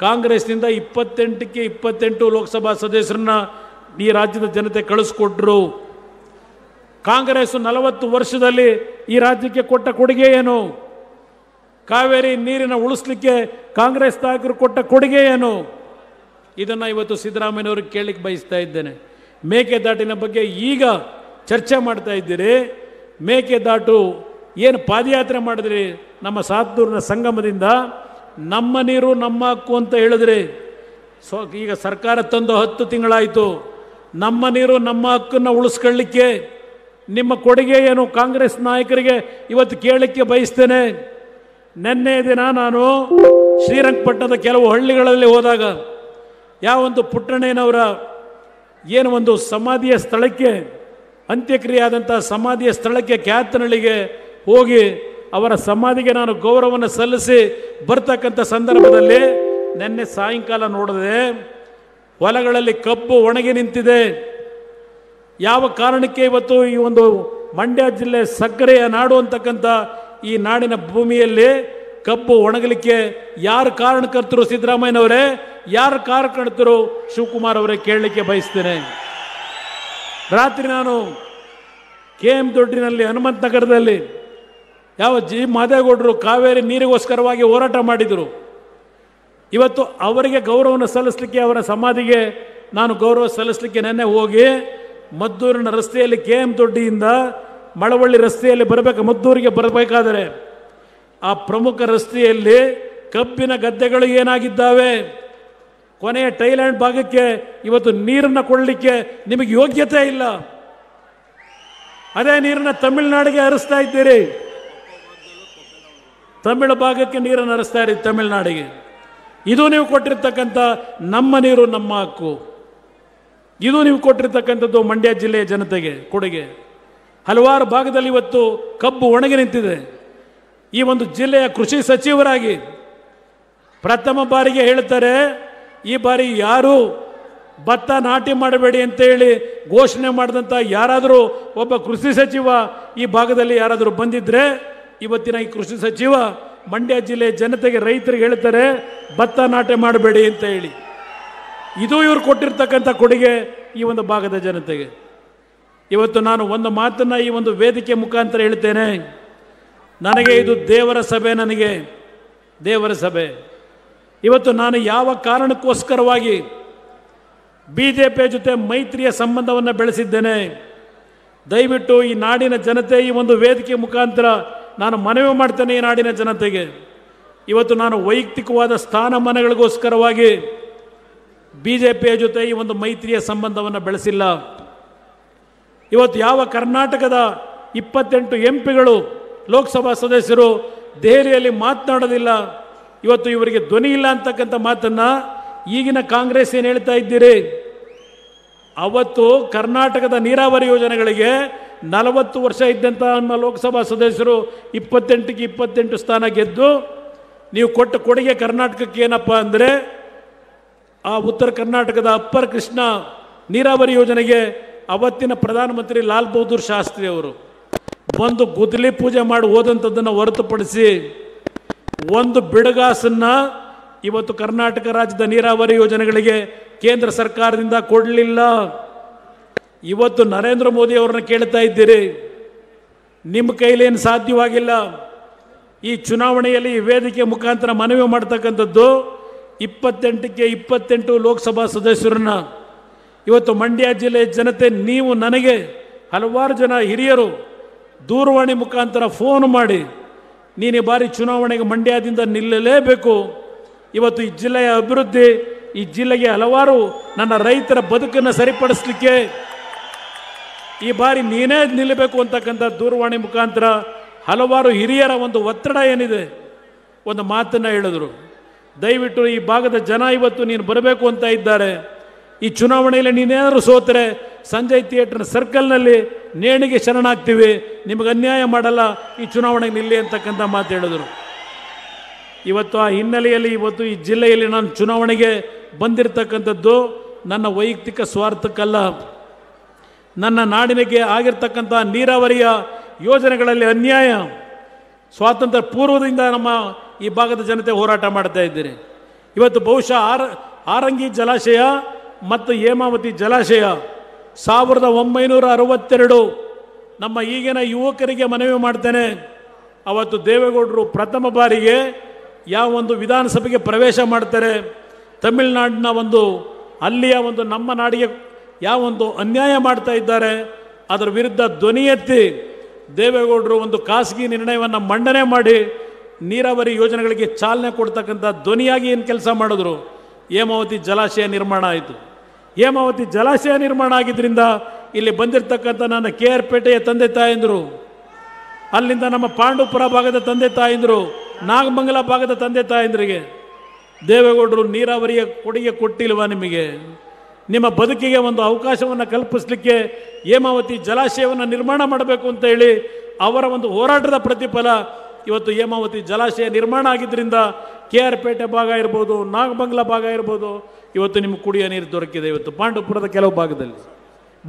[SPEAKER 1] ಕಾಂಗ್ರೆಸ್ನಿಂದ ಇಪ್ಪತ್ತೆಂಟಕ್ಕೆ ಇಪ್ಪತ್ತೆಂಟು ಲೋಕಸಭಾ ಸದಸ್ಯರನ್ನ ಈ ರಾಜ್ಯದ ಜನತೆ ಕಳಿಸ್ಕೊಟ್ರು ಕಾಂಗ್ರೆಸ್ ನಲವತ್ತು ವರ್ಷದಲ್ಲಿ ಈ ರಾಜ್ಯಕ್ಕೆ ಕೊಟ್ಟ ಕೊಡುಗೆ ಏನು ಕಾವೇರಿ ನೀರಿನ ಉಳಿಸ್ಲಿಕ್ಕೆ ಕಾಂಗ್ರೆಸ್ ನಾಯಕರು ಕೊಟ್ಟ ಕೊಡುಗೆ ಏನು ಇದನ್ನು ಇವತ್ತು ಸಿದ್ದರಾಮಯ್ಯವ್ರಿಗೆ ಕೇಳಲಿಕ್ಕೆ ಬಯಸ್ತಾ ಇದ್ದೇನೆ ಮೇಕೆದಾಟಿನ ಬಗ್ಗೆ ಈಗ ಚರ್ಚೆ ಮಾಡ್ತಾ ಇದ್ದೀರಿ ಮೇಕೆದಾಟು ಏನು ಪಾದಯಾತ್ರೆ ಮಾಡಿದ್ರಿ ನಮ್ಮ ಸಾತ್ತೂರಿನ ಸಂಗಮದಿಂದ ನಮ್ಮ ನೀರು ನಮ್ಮ ಹಕ್ಕು ಅಂತ ಹೇಳಿದ್ರೆ ಸೊ ಈಗ ಸರ್ಕಾರ ತಂದು ಹತ್ತು ತಿಂಗಳಾಯಿತು ನಮ್ಮ ನೀರು ನಮ್ಮ ಹಕ್ಕನ್ನು ಉಳಿಸ್ಕೊಳ್ಳಿಕ್ಕೆ ನಿಮ್ಮ ಕೊಡುಗೆ ಏನು ಕಾಂಗ್ರೆಸ್ ನಾಯಕರಿಗೆ ಇವತ್ತು ಕೇಳಲಿಕ್ಕೆ ಬಯಸ್ತೇನೆ ನಿನ್ನೆ ದಿನ ನಾನು ಶ್ರೀರಂಗಪಟ್ಟಣದ ಕೆಲವು ಹಳ್ಳಿಗಳಲ್ಲಿ ಹೋದಾಗ ಒಂದು ಪುಟ್ಟಣ್ಣಯ್ಯನವರ ಏನು ಒಂದು ಸಮಾಧಿಯ ಸ್ಥಳಕ್ಕೆ ಅಂತ್ಯಕ್ರಿಯೆ ಆದಂಥ ಸಮಾಧಿಯ ಸ್ಥಳಕ್ಕೆ ಕ್ಯಾತನಳ್ಳಿಗೆ ಹೋಗಿ ಅವರ ಸಮಾಧಿಗೆ ನಾನು ಗೌರವವನ್ನು ಸಲ್ಲಿಸಿ ಬರ್ತಕ್ಕಂಥ ಸಂದರ್ಭದಲ್ಲಿ ನಿನ್ನೆ ಸಾಯಂಕಾಲ ನೋಡಿದೆ ಹೊಲಗಳಲ್ಲಿ ಕಬ್ಬು ಒಣಗಿ ನಿಂತಿದೆ ಯಾವ ಕಾರಣಕ್ಕೆ ಇವತ್ತು ಈ ಒಂದು ಮಂಡ್ಯ ಜಿಲ್ಲೆ ಸಕ್ಕರೆಯ ನಾಡು ಅಂತಕ್ಕಂಥ ಈ ನಾಡಿನ ಭೂಮಿಯಲ್ಲಿ ಕಬ್ಬು ಒಣಗಲಿಕ್ಕೆ ಯಾರು ಕಾರಣಕರ್ತರು ಸಿದ್ದರಾಮಯ್ಯನವರೇ ಯಾರು ಕಾರಣಕರ್ತರು ಶಿವಕುಮಾರ್ ಅವರೇ ಕೇಳಲಿಕ್ಕೆ ಬಯಸ್ತೇನೆ ರಾತ್ರಿ ನಾನು ಕೆ ಎಂ ದೊಡ್ಡಿನಲ್ಲಿ ಹನುಮಂತ ನಗರದಲ್ಲಿ ಯಾವ ಜಿ ಮಾದೇಗೌಡರು ಕಾವೇರಿ ನೀರಿಗೋಸ್ಕರವಾಗಿ ಹೋರಾಟ ಮಾಡಿದರು ಇವತ್ತು ಅವರಿಗೆ ಗೌರವವನ್ನು ಸಲ್ಲಿಸಲಿಕ್ಕೆ ಅವರ ಸಮಾಧಿಗೆ ನಾನು ಗೌರವ ಸಲ್ಲಿಸಲಿಕ್ಕೆ ನೆನ್ನೆ ಹೋಗಿ ಮದ್ದೂರಿನ ರಸ್ತೆಯಲ್ಲಿ ಕೆ ಎಂ ದೊಡ್ಡಿಯಿಂದ ಮಳವಳ್ಳಿ ರಸ್ತೆಯಲ್ಲಿ ಬರಬೇಕು ಮದ್ದೂರಿಗೆ ಬರಬೇಕಾದರೆ ಆ ಪ್ರಮುಖ ರಸ್ತೆಯಲ್ಲಿ ಕಬ್ಬಿನ ಗದ್ದೆಗಳು ಏನಾಗಿದ್ದಾವೆ ಕೊನೆಯ ಟೈಲ್ಯಾಂಡ್ ಭಾಗಕ್ಕೆ ಇವತ್ತು ನೀರನ್ನು ಕೊಡಲಿಕ್ಕೆ ನಿಮಗೆ ಯೋಗ್ಯತೆ ಇಲ್ಲ ಅದೇ ನೀರನ್ನು ತಮಿಳುನಾಡಿಗೆ ಹರಿಸ್ತಾ ಇದ್ದೀರಿ ತಮಿಳು ಭಾಗಕ್ಕೆ ನೀರನ್ನು ಹರಿಸ್ತಾ ಇರಿ ತಮಿಳುನಾಡಿಗೆ ಇದು ನೀವು ಕೊಟ್ಟಿರ್ತಕ್ಕಂಥ ನಮ್ಮ ನೀರು ನಮ್ಮ ಹಕ್ಕು ಇದು ನೀವು ಕೊಟ್ಟಿರ್ತಕ್ಕಂಥದ್ದು ಮಂಡ್ಯ ಜಿಲ್ಲೆಯ ಜನತೆಗೆ ಕೊಡುಗೆ ಹಲವಾರು ಭಾಗದಲ್ಲಿ ಇವತ್ತು ಕಬ್ಬು ಒಣಗಿ ನಿಂತಿದೆ ಈ ಒಂದು ಜಿಲ್ಲೆಯ ಕೃಷಿ ಸಚಿವರಾಗಿ ಪ್ರಥಮ ಬಾರಿಗೆ ಹೇಳ್ತಾರೆ ಈ ಬಾರಿ ಯಾರು ಭತ್ತ ನಾಟಿ ಮಾಡಬೇಡಿ ಅಂತೇಳಿ ಘೋಷಣೆ ಮಾಡಿದಂಥ ಯಾರಾದರೂ ಒಬ್ಬ ಕೃಷಿ ಸಚಿವ ಈ ಭಾಗದಲ್ಲಿ ಯಾರಾದರೂ ಬಂದಿದ್ದರೆ ಇವತ್ತಿನ ಈ ಕೃಷಿ ಸಚಿವ ಮಂಡ್ಯ ಜಿಲ್ಲೆ ಜನತೆಗೆ ರೈತರಿಗೆ ಹೇಳ್ತಾರೆ ಭತ್ತ ನಾಟೆ ಮಾಡಬೇಡಿ ಅಂತ ಹೇಳಿ ಇದು ಇವರು ಕೊಟ್ಟಿರ್ತಕ್ಕಂಥ ಕೊಡುಗೆ ಈ ಒಂದು ಭಾಗದ ಜನತೆಗೆ ಇವತ್ತು ನಾನು ಒಂದು ಮಾತನ್ನು ಈ ಒಂದು ವೇದಿಕೆ ಮುಖಾಂತರ ಹೇಳ್ತೇನೆ ನನಗೆ ಇದು ದೇವರ ಸಭೆ ನನಗೆ ದೇವರ ಸಭೆ ಇವತ್ತು ನಾನು ಯಾವ ಕಾರಣಕ್ಕೋಸ್ಕರವಾಗಿ ಬಿ ಜೆ ಪಿಯ ಜೊತೆ ಮೈತ್ರಿಯ ಸಂಬಂಧವನ್ನು ಬೆಳೆಸಿದ್ದೇನೆ ದಯವಿಟ್ಟು ಈ ನಾಡಿನ ಜನತೆ ಈ ಒಂದು ವೇದಿಕೆ ಮುಖಾಂತರ ನಾನು ಮನವಿ ಮಾಡ್ತೇನೆ ಈ ನಾಡಿನ ಜನತೆಗೆ ಇವತ್ತು ನಾನು ವೈಯಕ್ತಿಕವಾದ ಸ್ಥಾನಮಾನಗಳಿಗೋಸ್ಕರವಾಗಿ ಬಿ ಜೆ ಪಿಯ ಜೊತೆ ಈ ಒಂದು ಮೈತ್ರಿಯ ಸಂಬಂಧವನ್ನು ಬೆಳೆಸಿಲ್ಲ ಇವತ್ತು ಯಾವ ಕರ್ನಾಟಕದ ಇಪ್ಪತ್ತೆಂಟು ಎಂ ಪಿಗಳು ಲೋಕಸಭಾ ಸದಸ್ಯರು ದೆಹಲಿಯಲ್ಲಿ ಮಾತನಾಡೋದಿಲ್ಲ ಇವತ್ತು ಇವರಿಗೆ ಧ್ವನಿ ಇಲ್ಲ ಅಂತಕ್ಕಂಥ ಮಾತನ್ನು ಈಗಿನ ಕಾಂಗ್ರೆಸ್ ಏನು ಹೇಳ್ತಾ ಇದ್ದೀರಿ ಅವತ್ತು ಕರ್ನಾಟಕದ ನೀರಾವರಿ ಯೋಜನೆಗಳಿಗೆ ನಲವತ್ತು ವರ್ಷ ಇದ್ದಂಥ ನಮ್ಮ ಲೋಕಸಭಾ ಸದಸ್ಯರು ಇಪ್ಪತ್ತೆಂಟಕ್ಕೆ ಇಪ್ಪತ್ತೆಂಟು ಸ್ಥಾನ ಗೆದ್ದು ನೀವು ಕೊಟ್ಟ ಕೊಡುಗೆ ಕರ್ನಾಟಕಕ್ಕೆ ಏನಪ್ಪ ಅಂದರೆ ಆ ಉತ್ತರ ಕರ್ನಾಟಕದ ಅಪ್ಪರ್ ಕೃಷ್ಣ ನೀರಾವರಿ ಯೋಜನೆಗೆ ಅವತ್ತಿನ ಪ್ರಧಾನಮಂತ್ರಿ ಲಾಲ್ ಬಹದ್ದೂರ್ ಶಾಸ್ತ್ರಿ ಅವರು ಒಂದು ಗುದ್ಲಿ ಪೂಜೆ ಮಾಡಿ ಹೋದಂಥದ್ದನ್ನು ಹೊರತುಪಡಿಸಿ ಒಂದು ಬಿಡಗಾಸನ್ನು ಇವತ್ತು ಕರ್ನಾಟಕ ರಾಜ್ಯದ ನೀರಾವರಿ ಯೋಜನೆಗಳಿಗೆ ಕೇಂದ್ರ ಸರ್ಕಾರದಿಂದ ಕೊಡಲಿಲ್ಲ ಇವತ್ತು ನರೇಂದ್ರ ಮೋದಿ ಅವರನ್ನು ಕೇಳ್ತಾ ಇದ್ದೀರಿ ನಿಮ್ಮ ಕೈಲೇನು ಸಾಧ್ಯವಾಗಿಲ್ಲ ಈ ಚುನಾವಣೆಯಲ್ಲಿ ವೇದಿಕೆ ಮುಖಾಂತರ ಮನವಿ ಮಾಡ್ತಕ್ಕಂಥದ್ದು ಇಪ್ಪತ್ತೆಂಟಕ್ಕೆ ಇಪ್ಪತ್ತೆಂಟು ಲೋಕಸಭಾ ಸದಸ್ಯರನ್ನ ಇವತ್ತು ಮಂಡ್ಯ ಜಿಲ್ಲೆಯ ಜನತೆ ನೀವು ನನಗೆ ಹಲವಾರು ಜನ ಹಿರಿಯರು ದೂರವಾಣಿ ಮುಖಾಂತರ ಫೋನ್ ಮಾಡಿ ನೀನು ಬಾರಿ ಚುನಾವಣೆಗೆ ಮಂಡ್ಯದಿಂದ ನಿಲ್ಲಲೇಬೇಕು ಇವತ್ತು ಈ ಜಿಲ್ಲೆಯ ಅಭಿವೃದ್ಧಿ ಈ ಜಿಲ್ಲೆಗೆ ಹಲವಾರು ನನ್ನ ರೈತರ ಬದುಕನ್ನು ಸರಿಪಡಿಸಲಿಕ್ಕೆ ಈ ಬಾರಿ ನೀನೇ ನಿಲ್ಲಬೇಕು ಅಂತಕ್ಕಂಥ ದೂರವಾಣಿ ಮುಖಾಂತರ ಹಲವಾರು ಹಿರಿಯರ ಒಂದು ಒತ್ತಡ ಏನಿದೆ ಒಂದು ಮಾತನ್ನು ಹೇಳಿದರು ದಯವಿಟ್ಟು ಈ ಭಾಗದ ಜನ ಇವತ್ತು ನೀನು ಬರಬೇಕು ಅಂತ ಇದ್ದಾರೆ ಈ ಚುನಾವಣೆಯಲ್ಲಿ ನೀನೇನಾದರೂ ಸೋತರೆ ಸಂಜಯ್ ಥಿಯೇಟರ್ ಸರ್ಕಲ್ನಲ್ಲಿ ನೇಣಿಗೆ ಶರಣಾಗ್ತೀವಿ ನಿಮಗೆ ಅನ್ಯಾಯ ಮಾಡಲ್ಲ ಈ ಚುನಾವಣೆಗೆ ನಿಲ್ಲಿ ಅಂತಕ್ಕಂಥ ಮಾತು ಹೇಳಿದರು ಇವತ್ತು ಆ ಹಿನ್ನೆಲೆಯಲ್ಲಿ ಇವತ್ತು ಈ ಜಿಲ್ಲೆಯಲ್ಲಿ ನಾನು ಚುನಾವಣೆಗೆ ಬಂದಿರತಕ್ಕಂಥದ್ದು ನನ್ನ ವೈಯಕ್ತಿಕ ಸ್ವಾರ್ಥಕ್ಕಲ್ಲ ನನ್ನ ನಾಡಿನಿಗೆ ಆಗಿರ್ತಕ್ಕಂಥ ನೀರಾವರಿಯ ಯೋಜನೆಗಳಲ್ಲಿ ಅನ್ಯಾಯ ಸ್ವಾತಂತ್ರ್ಯ ಪೂರ್ವದಿಂದ ನಮ್ಮ ಈ ಭಾಗದ ಜನತೆ ಹೋರಾಟ ಮಾಡ್ತಾ ಇದ್ದೀರಿ ಇವತ್ತು ಬಹುಶಃ ಆರ ಆರಂಗಿ ಜಲಾಶಯ ಮತ್ತು ಹೇಮಾವತಿ ಜಲಾಶಯ ಸಾವಿರದ ಒಂಬೈನೂರ ಅರವತ್ತೆರಡು ನಮ್ಮ ಈಗಿನ ಯುವಕರಿಗೆ ಮನವಿ ಮಾಡ್ತೇನೆ ಅವತ್ತು ದೇವೇಗೌಡರು ಪ್ರಥಮ ಬಾರಿಗೆ ಯಾವ ಒಂದು ವಿಧಾನಸಭೆಗೆ ಪ್ರವೇಶ ಮಾಡ್ತಾರೆ ತಮಿಳುನಾಡಿನ ಒಂದು ಅಲ್ಲಿಯ ಒಂದು ನಮ್ಮ ನಾಡಿಗೆ ಯಾವ ಒಂದು ಅನ್ಯಾಯ ಮಾಡ್ತಾ ಇದ್ದಾರೆ ಅದರ ವಿರುದ್ಧ ಧ್ವನಿ ಎತ್ತಿ ದೇವೇಗೌಡರು ಒಂದು ಖಾಸಗಿ ನಿರ್ಣಯವನ್ನು ಮಂಡನೆ ಮಾಡಿ ನೀರಾವರಿ ಯೋಜನೆಗಳಿಗೆ ಚಾಲನೆ ಕೊಡ್ತಕ್ಕಂಥ ಧ್ವನಿಯಾಗಿ ಏನು ಕೆಲಸ ಮಾಡಿದ್ರು ಹೇಮಾವತಿ ಜಲಾಶಯ ನಿರ್ಮಾಣ ಆಯಿತು ಹೇಮಾವತಿ ಜಲಾಶಯ ನಿರ್ಮಾಣ ಆಗಿದ್ದರಿಂದ ಇಲ್ಲಿ ಬಂದಿರತಕ್ಕಂಥ ನನ್ನ ಕೆ ಆರ್ ಪೇಟೆಯ ತಂದೆ ತಾಯಂದರು ಅಲ್ಲಿಂದ ನಮ್ಮ ಪಾಂಡುಪುರ ಭಾಗದ ತಂದೆ ತಾಯಂದರು ನಾಗಮಂಗಲ ಭಾಗದ ತಂದೆ ತಾಯಂದರಿಗೆ ದೇವೇಗೌಡರು ನೀರಾವರಿಯ ಕೊಡುಗೆ ಕೊಟ್ಟಿಲ್ವಾ ನಿಮಗೆ ನಿಮ್ಮ ಬದುಕಿಗೆ ಒಂದು ಅವಕಾಶವನ್ನು ಕಲ್ಪಿಸಲಿಕ್ಕೆ ಹೇಮಾವತಿ ಜಲಾಶಯವನ್ನು ನಿರ್ಮಾಣ ಮಾಡಬೇಕು ಅಂತ ಹೇಳಿ ಅವರ ಒಂದು ಹೋರಾಟದ ಪ್ರತಿಫಲ ಇವತ್ತು ಹೇಮಾವತಿ ಜಲಾಶಯ ನಿರ್ಮಾಣ ಆಗಿದ್ದರಿಂದ ಕೆ ಆರ್ ಪೇಟೆ ಭಾಗ ಇರ್ಬೋದು ನಾಗಮಂಗಲ ಭಾಗ ಇರ್ಬೋದು ಇವತ್ತು ನಿಮ್ಗೆ ಕುಡಿಯ ನೀರು ದೊರಕಿದೆ ಇವತ್ತು ಪಾಂಡವಪುರದ ಕೆಲವು ಭಾಗದಲ್ಲಿ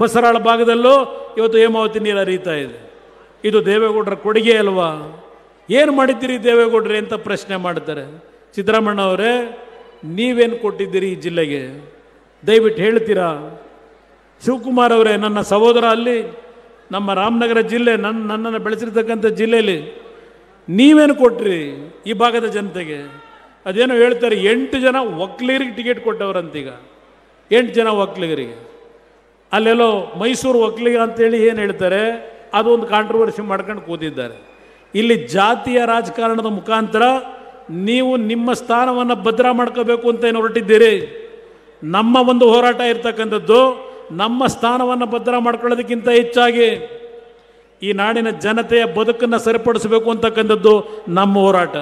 [SPEAKER 1] ಬಸರಾಳ ಭಾಗದಲ್ಲೂ ಇವತ್ತು ಹೇಮಾವತಿ ನೀರು ಹರಿಯುತ್ತಾ ಇದೆ ಇದು ದೇವೇಗೌಡರ ಕೊಡುಗೆ ಅಲ್ವಾ ಏನು ಮಾಡಿದ್ದೀರಿ ದೇವೇಗೌಡ್ರೆ ಅಂತ ಪ್ರಶ್ನೆ ಮಾಡ್ತಾರೆ ಸಿದ್ದರಾಮಣ್ಣ ಅವರೇ ನೀವೇನು ಕೊಟ್ಟಿದ್ದೀರಿ ಈ ಜಿಲ್ಲೆಗೆ ದಯವಿಟ್ಟು ಹೇಳ್ತೀರಾ ಶಿವಕುಮಾರ್ ಅವರೇ ನನ್ನ ಸಹೋದರ ಅಲ್ಲಿ ನಮ್ಮ ರಾಮನಗರ ಜಿಲ್ಲೆ ನನ್ನ ನನ್ನನ್ನು ಬೆಳೆಸಿರ್ತಕ್ಕಂಥ ಜಿಲ್ಲೆಯಲ್ಲಿ ನೀವೇನು ಕೊಟ್ಟ್ರಿ ಈ ಭಾಗದ ಜನತೆಗೆ ಅದೇನೋ ಹೇಳ್ತಾರೆ ಎಂಟು ಜನ ಒಕ್ಕಲಿಗರಿಗೆ ಟಿಕೆಟ್ ಕೊಟ್ಟವರಂತೀಗ ಎಂಟು ಜನ ಒಕ್ಕಲಿಗರಿಗೆ ಅಲ್ಲೆಲ್ಲೋ ಮೈಸೂರು ಒಕ್ಕಲಿಗ ಅಂತೇಳಿ ಏನು ಹೇಳ್ತಾರೆ ಅದು ಒಂದು ಕಾಂಟ್ರವರ್ಸಿ ಮಾಡ್ಕೊಂಡು ಕೂತಿದ್ದಾರೆ ಇಲ್ಲಿ ಜಾತಿಯ ರಾಜಕಾರಣದ ಮುಖಾಂತರ ನೀವು ನಿಮ್ಮ ಸ್ಥಾನವನ್ನು ಭದ್ರ ಮಾಡ್ಕೋಬೇಕು ಅಂತ ಏನು ಹೊರಟಿದ್ದೀರಿ ನಮ್ಮ ಒಂದು ಹೋರಾಟ ಇರ್ತಕ್ಕಂಥದ್ದು ನಮ್ಮ ಸ್ಥಾನವನ್ನು ಭದ್ರ ಮಾಡ್ಕೊಳ್ಳೋದಕ್ಕಿಂತ ಹೆಚ್ಚಾಗಿ ಈ ನಾಡಿನ ಜನತೆಯ ಬದುಕನ್ನು ಸರಿಪಡಿಸಬೇಕು ಅಂತಕ್ಕಂಥದ್ದು ನಮ್ಮ ಹೋರಾಟ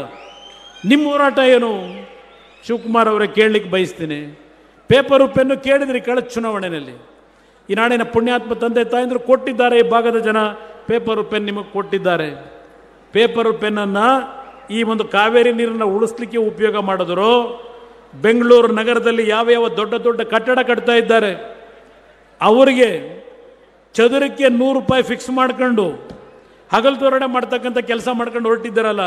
[SPEAKER 1] ನಿಮ್ಮ ಹೋರಾಟ ಏನು ಶಿವಕುಮಾರ್ ಅವರೇ ಕೇಳಲಿಕ್ಕೆ ಬಯಸ್ತೀನಿ ಪೇಪರ್ ಪೆನ್ನು ಕೇಳಿದ್ರಿ ಕಳೆದ ಚುನಾವಣೆಯಲ್ಲಿ ಈ ನಾಡಿನ ಪುಣ್ಯಾತ್ಮ ತಂದೆ ತಾಯಂದರು ಕೊಟ್ಟಿದ್ದಾರೆ ಈ ಭಾಗದ ಜನ ಪೇಪರ್ ಪೆನ್ ನಿಮಗೆ ಕೊಟ್ಟಿದ್ದಾರೆ ಪೇಪರ್ ಪೆನ್ನನ್ನು ಈ ಒಂದು ಕಾವೇರಿ ನೀರನ್ನು ಉಳಿಸ್ಲಿಕ್ಕೆ ಉಪಯೋಗ ಮಾಡಿದ್ರು ಬೆಂಗಳೂರು ನಗರದಲ್ಲಿ ಯಾವ ಯಾವ ದೊಡ್ಡ ದೊಡ್ಡ ಕಟ್ಟಡ ಕಟ್ತಾ ಇದ್ದಾರೆ ಅವರಿಗೆ ಚದುರಕ್ಕೆ ನೂರು ರೂಪಾಯಿ ಫಿಕ್ಸ್ ಮಾಡ್ಕೊಂಡು ಹಗಲು ತೋರಣೆ ಮಾಡ್ತಕ್ಕಂಥ ಕೆಲಸ ಮಾಡ್ಕೊಂಡು ಹೊರಟಿದ್ದಾರಲ್ಲ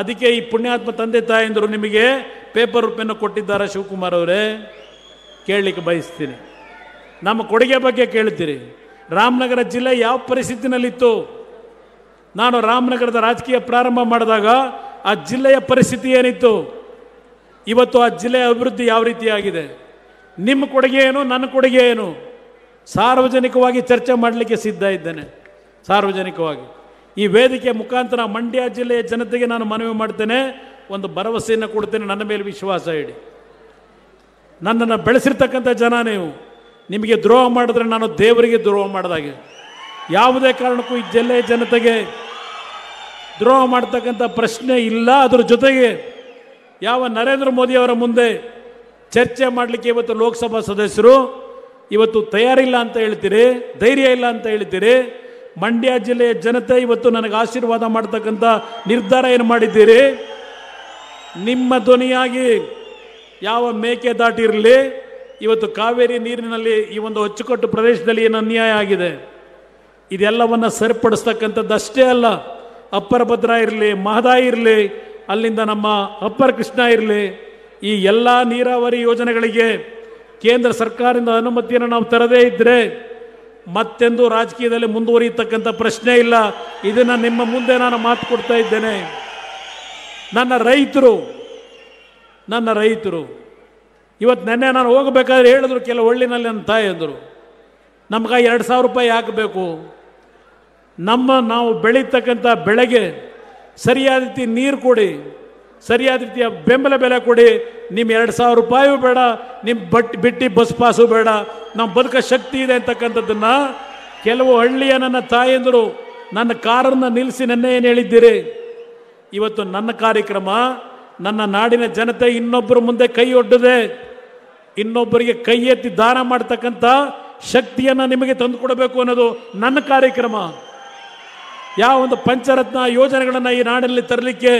[SPEAKER 1] ಅದಕ್ಕೆ ಈ ಪುಣ್ಯಾತ್ಮ ತಂದೆ ತಾಯಂದರು ನಿಮಗೆ ಪೇಪರ್ ರೂಪೆಯನ್ನು ಕೊಟ್ಟಿದ್ದಾರೆ ಶಿವಕುಮಾರ್ ಅವರೇ ಕೇಳಲಿಕ್ಕೆ ಬಯಸ್ತೀನಿ ನಮ್ಮ ಕೊಡುಗೆ ಬಗ್ಗೆ ಕೇಳ್ತೀರಿ ರಾಮನಗರ ಜಿಲ್ಲೆ ಯಾವ ಪರಿಸ್ಥಿತಿನಲ್ಲಿತ್ತು ನಾನು ರಾಮನಗರದ ರಾಜಕೀಯ ಪ್ರಾರಂಭ ಮಾಡಿದಾಗ ಆ ಜಿಲ್ಲೆಯ ಪರಿಸ್ಥಿತಿ ಏನಿತ್ತು ಇವತ್ತು ಆ ಜಿಲ್ಲೆಯ ಅಭಿವೃದ್ಧಿ ಯಾವ ರೀತಿಯಾಗಿದೆ ನಿಮ್ಮ ಕೊಡುಗೆ ಏನು ನನ್ನ ಕೊಡುಗೆ ಏನು ಸಾರ್ವಜನಿಕವಾಗಿ ಚರ್ಚೆ ಮಾಡಲಿಕ್ಕೆ ಸಿದ್ಧ ಇದ್ದೇನೆ ಸಾರ್ವಜನಿಕವಾಗಿ ಈ ವೇದಿಕೆ ಮುಖಾಂತರ ಮಂಡ್ಯ ಜಿಲ್ಲೆಯ ಜನತೆಗೆ ನಾನು ಮನವಿ ಮಾಡ್ತೇನೆ ಒಂದು ಭರವಸೆಯನ್ನು ಕೊಡ್ತೇನೆ ನನ್ನ ಮೇಲೆ ವಿಶ್ವಾಸ ಇಡಿ ನನ್ನನ್ನು ಬೆಳೆಸಿರ್ತಕ್ಕಂಥ ಜನ ನೀವು ನಿಮಗೆ ದ್ರೋಹ ಮಾಡಿದ್ರೆ ನಾನು ದೇವರಿಗೆ ದ್ರೋಹ ಮಾಡಿದಾಗೆ ಯಾವುದೇ ಕಾರಣಕ್ಕೂ ಈ ಜಿಲ್ಲೆಯ ಜನತೆಗೆ ದ್ರೋಹ ಮಾಡ್ತಕ್ಕಂಥ ಪ್ರಶ್ನೆ ಇಲ್ಲ ಅದರ ಜೊತೆಗೆ ಯಾವ ನರೇಂದ್ರ ಮೋದಿ ಅವರ ಮುಂದೆ ಚರ್ಚೆ ಮಾಡಲಿಕ್ಕೆ ಇವತ್ತು ಲೋಕಸಭಾ ಸದಸ್ಯರು ಇವತ್ತು ತಯಾರಿಲ್ಲ ಅಂತ ಹೇಳ್ತೀರಿ ಧೈರ್ಯ ಇಲ್ಲ ಅಂತ ಹೇಳ್ತೀರಿ ಮಂಡ್ಯ ಜಿಲ್ಲೆಯ ಜನತೆ ಇವತ್ತು ನನಗೆ ಆಶೀರ್ವಾದ ಮಾಡ್ತಕ್ಕಂಥ ನಿರ್ಧಾರ ಏನು ಮಾಡಿದ್ದೀರಿ ನಿಮ್ಮ ಧ್ವನಿಯಾಗಿ ಯಾವ ಮೇಕೆದಾಟಿರಲಿ ಇವತ್ತು ಕಾವೇರಿ ನೀರಿನಲ್ಲಿ ಈ ಒಂದು ಅಚ್ಚುಕಟ್ಟು ಪ್ರದೇಶದಲ್ಲಿ ಏನು ಅನ್ಯಾಯ ಆಗಿದೆ ಇದೆಲ್ಲವನ್ನು ಅಷ್ಟೇ ಅಲ್ಲ ಅಪ್ಪರ ಭದ್ರಾ ಇರಲಿ ಮಹದಾಯಿ ಇರಲಿ ಅಲ್ಲಿಂದ ನಮ್ಮ ಅಪ್ಪರ ಕೃಷ್ಣ ಇರಲಿ ಈ ಎಲ್ಲ ನೀರಾವರಿ ಯೋಜನೆಗಳಿಗೆ ಕೇಂದ್ರ ಸರ್ಕಾರದಿಂದ ಅನುಮತಿಯನ್ನು ನಾವು ತರದೇ ಇದ್ದರೆ ಮತ್ತೆಂದು ರಾಜಕೀಯದಲ್ಲಿ ಮುಂದುವರಿಯತಕ್ಕಂಥ ಪ್ರಶ್ನೆ ಇಲ್ಲ ಇದನ್ನು ನಿಮ್ಮ ಮುಂದೆ ನಾನು ಮಾತು ಕೊಡ್ತಾ ಇದ್ದೇನೆ ನನ್ನ ರೈತರು ನನ್ನ ರೈತರು ಇವತ್ತು ನೆನ್ನೆ ನಾನು ಹೋಗಬೇಕಾದ್ರೆ ಹೇಳಿದ್ರು ಕೆಲವು ಒಳ್ಳಿನಲ್ಲಿ ನನ್ನ ತಾಯಿ ಎಂದರು ನಮ್ಗೆ ಎರಡು ಸಾವಿರ ರೂಪಾಯಿ ಹಾಕಬೇಕು ನಮ್ಮ ನಾವು ಬೆಳೀತಕ್ಕಂಥ ಬೆಳೆಗೆ ಸರಿಯಾದ ರೀತಿ ನೀರು ಕೊಡಿ ಸರಿಯಾದ ರೀತಿಯ ಬೆಂಬಲ ಬೆಲೆ ಕೊಡಿ ನಿಮ್ಮ ಎರಡು ಸಾವಿರ ರೂಪಾಯಿಯೂ ಬೇಡ ನಿಮ್ಮ ಬಟ್ ಬಿಟ್ಟಿ ಬಸ್ ಪಾಸು ಬೇಡ ನಮ್ಮ ಬದುಕ ಶಕ್ತಿ ಇದೆ ಅಂತಕ್ಕಂಥದ್ದನ್ನು ಕೆಲವು ಹಳ್ಳಿಯ ನನ್ನ ತಾಯಂದರು ನನ್ನ ಕಾರನ್ನು ನಿಲ್ಲಿಸಿ ನೆನ್ನೆ ಏನು ಹೇಳಿದ್ದೀರಿ ಇವತ್ತು ನನ್ನ ಕಾರ್ಯಕ್ರಮ ನನ್ನ ನಾಡಿನ ಜನತೆ ಇನ್ನೊಬ್ಬರ ಮುಂದೆ ಕೈ ಒಡ್ಡದೆ ಇನ್ನೊಬ್ಬರಿಗೆ ಕೈ ಎತ್ತಿ ದಾನ ಮಾಡ್ತಕ್ಕಂಥ ಶಕ್ತಿಯನ್ನು ನಿಮಗೆ ತಂದು ಕೊಡಬೇಕು ಅನ್ನೋದು ನನ್ನ ಕಾರ್ಯಕ್ರಮ ಯಾವ ಒಂದು ಪಂಚರತ್ನ ಯೋಜನೆಗಳನ್ನು ಈ ನಾಡಿನಲ್ಲಿ ತರಲಿಕ್ಕೆ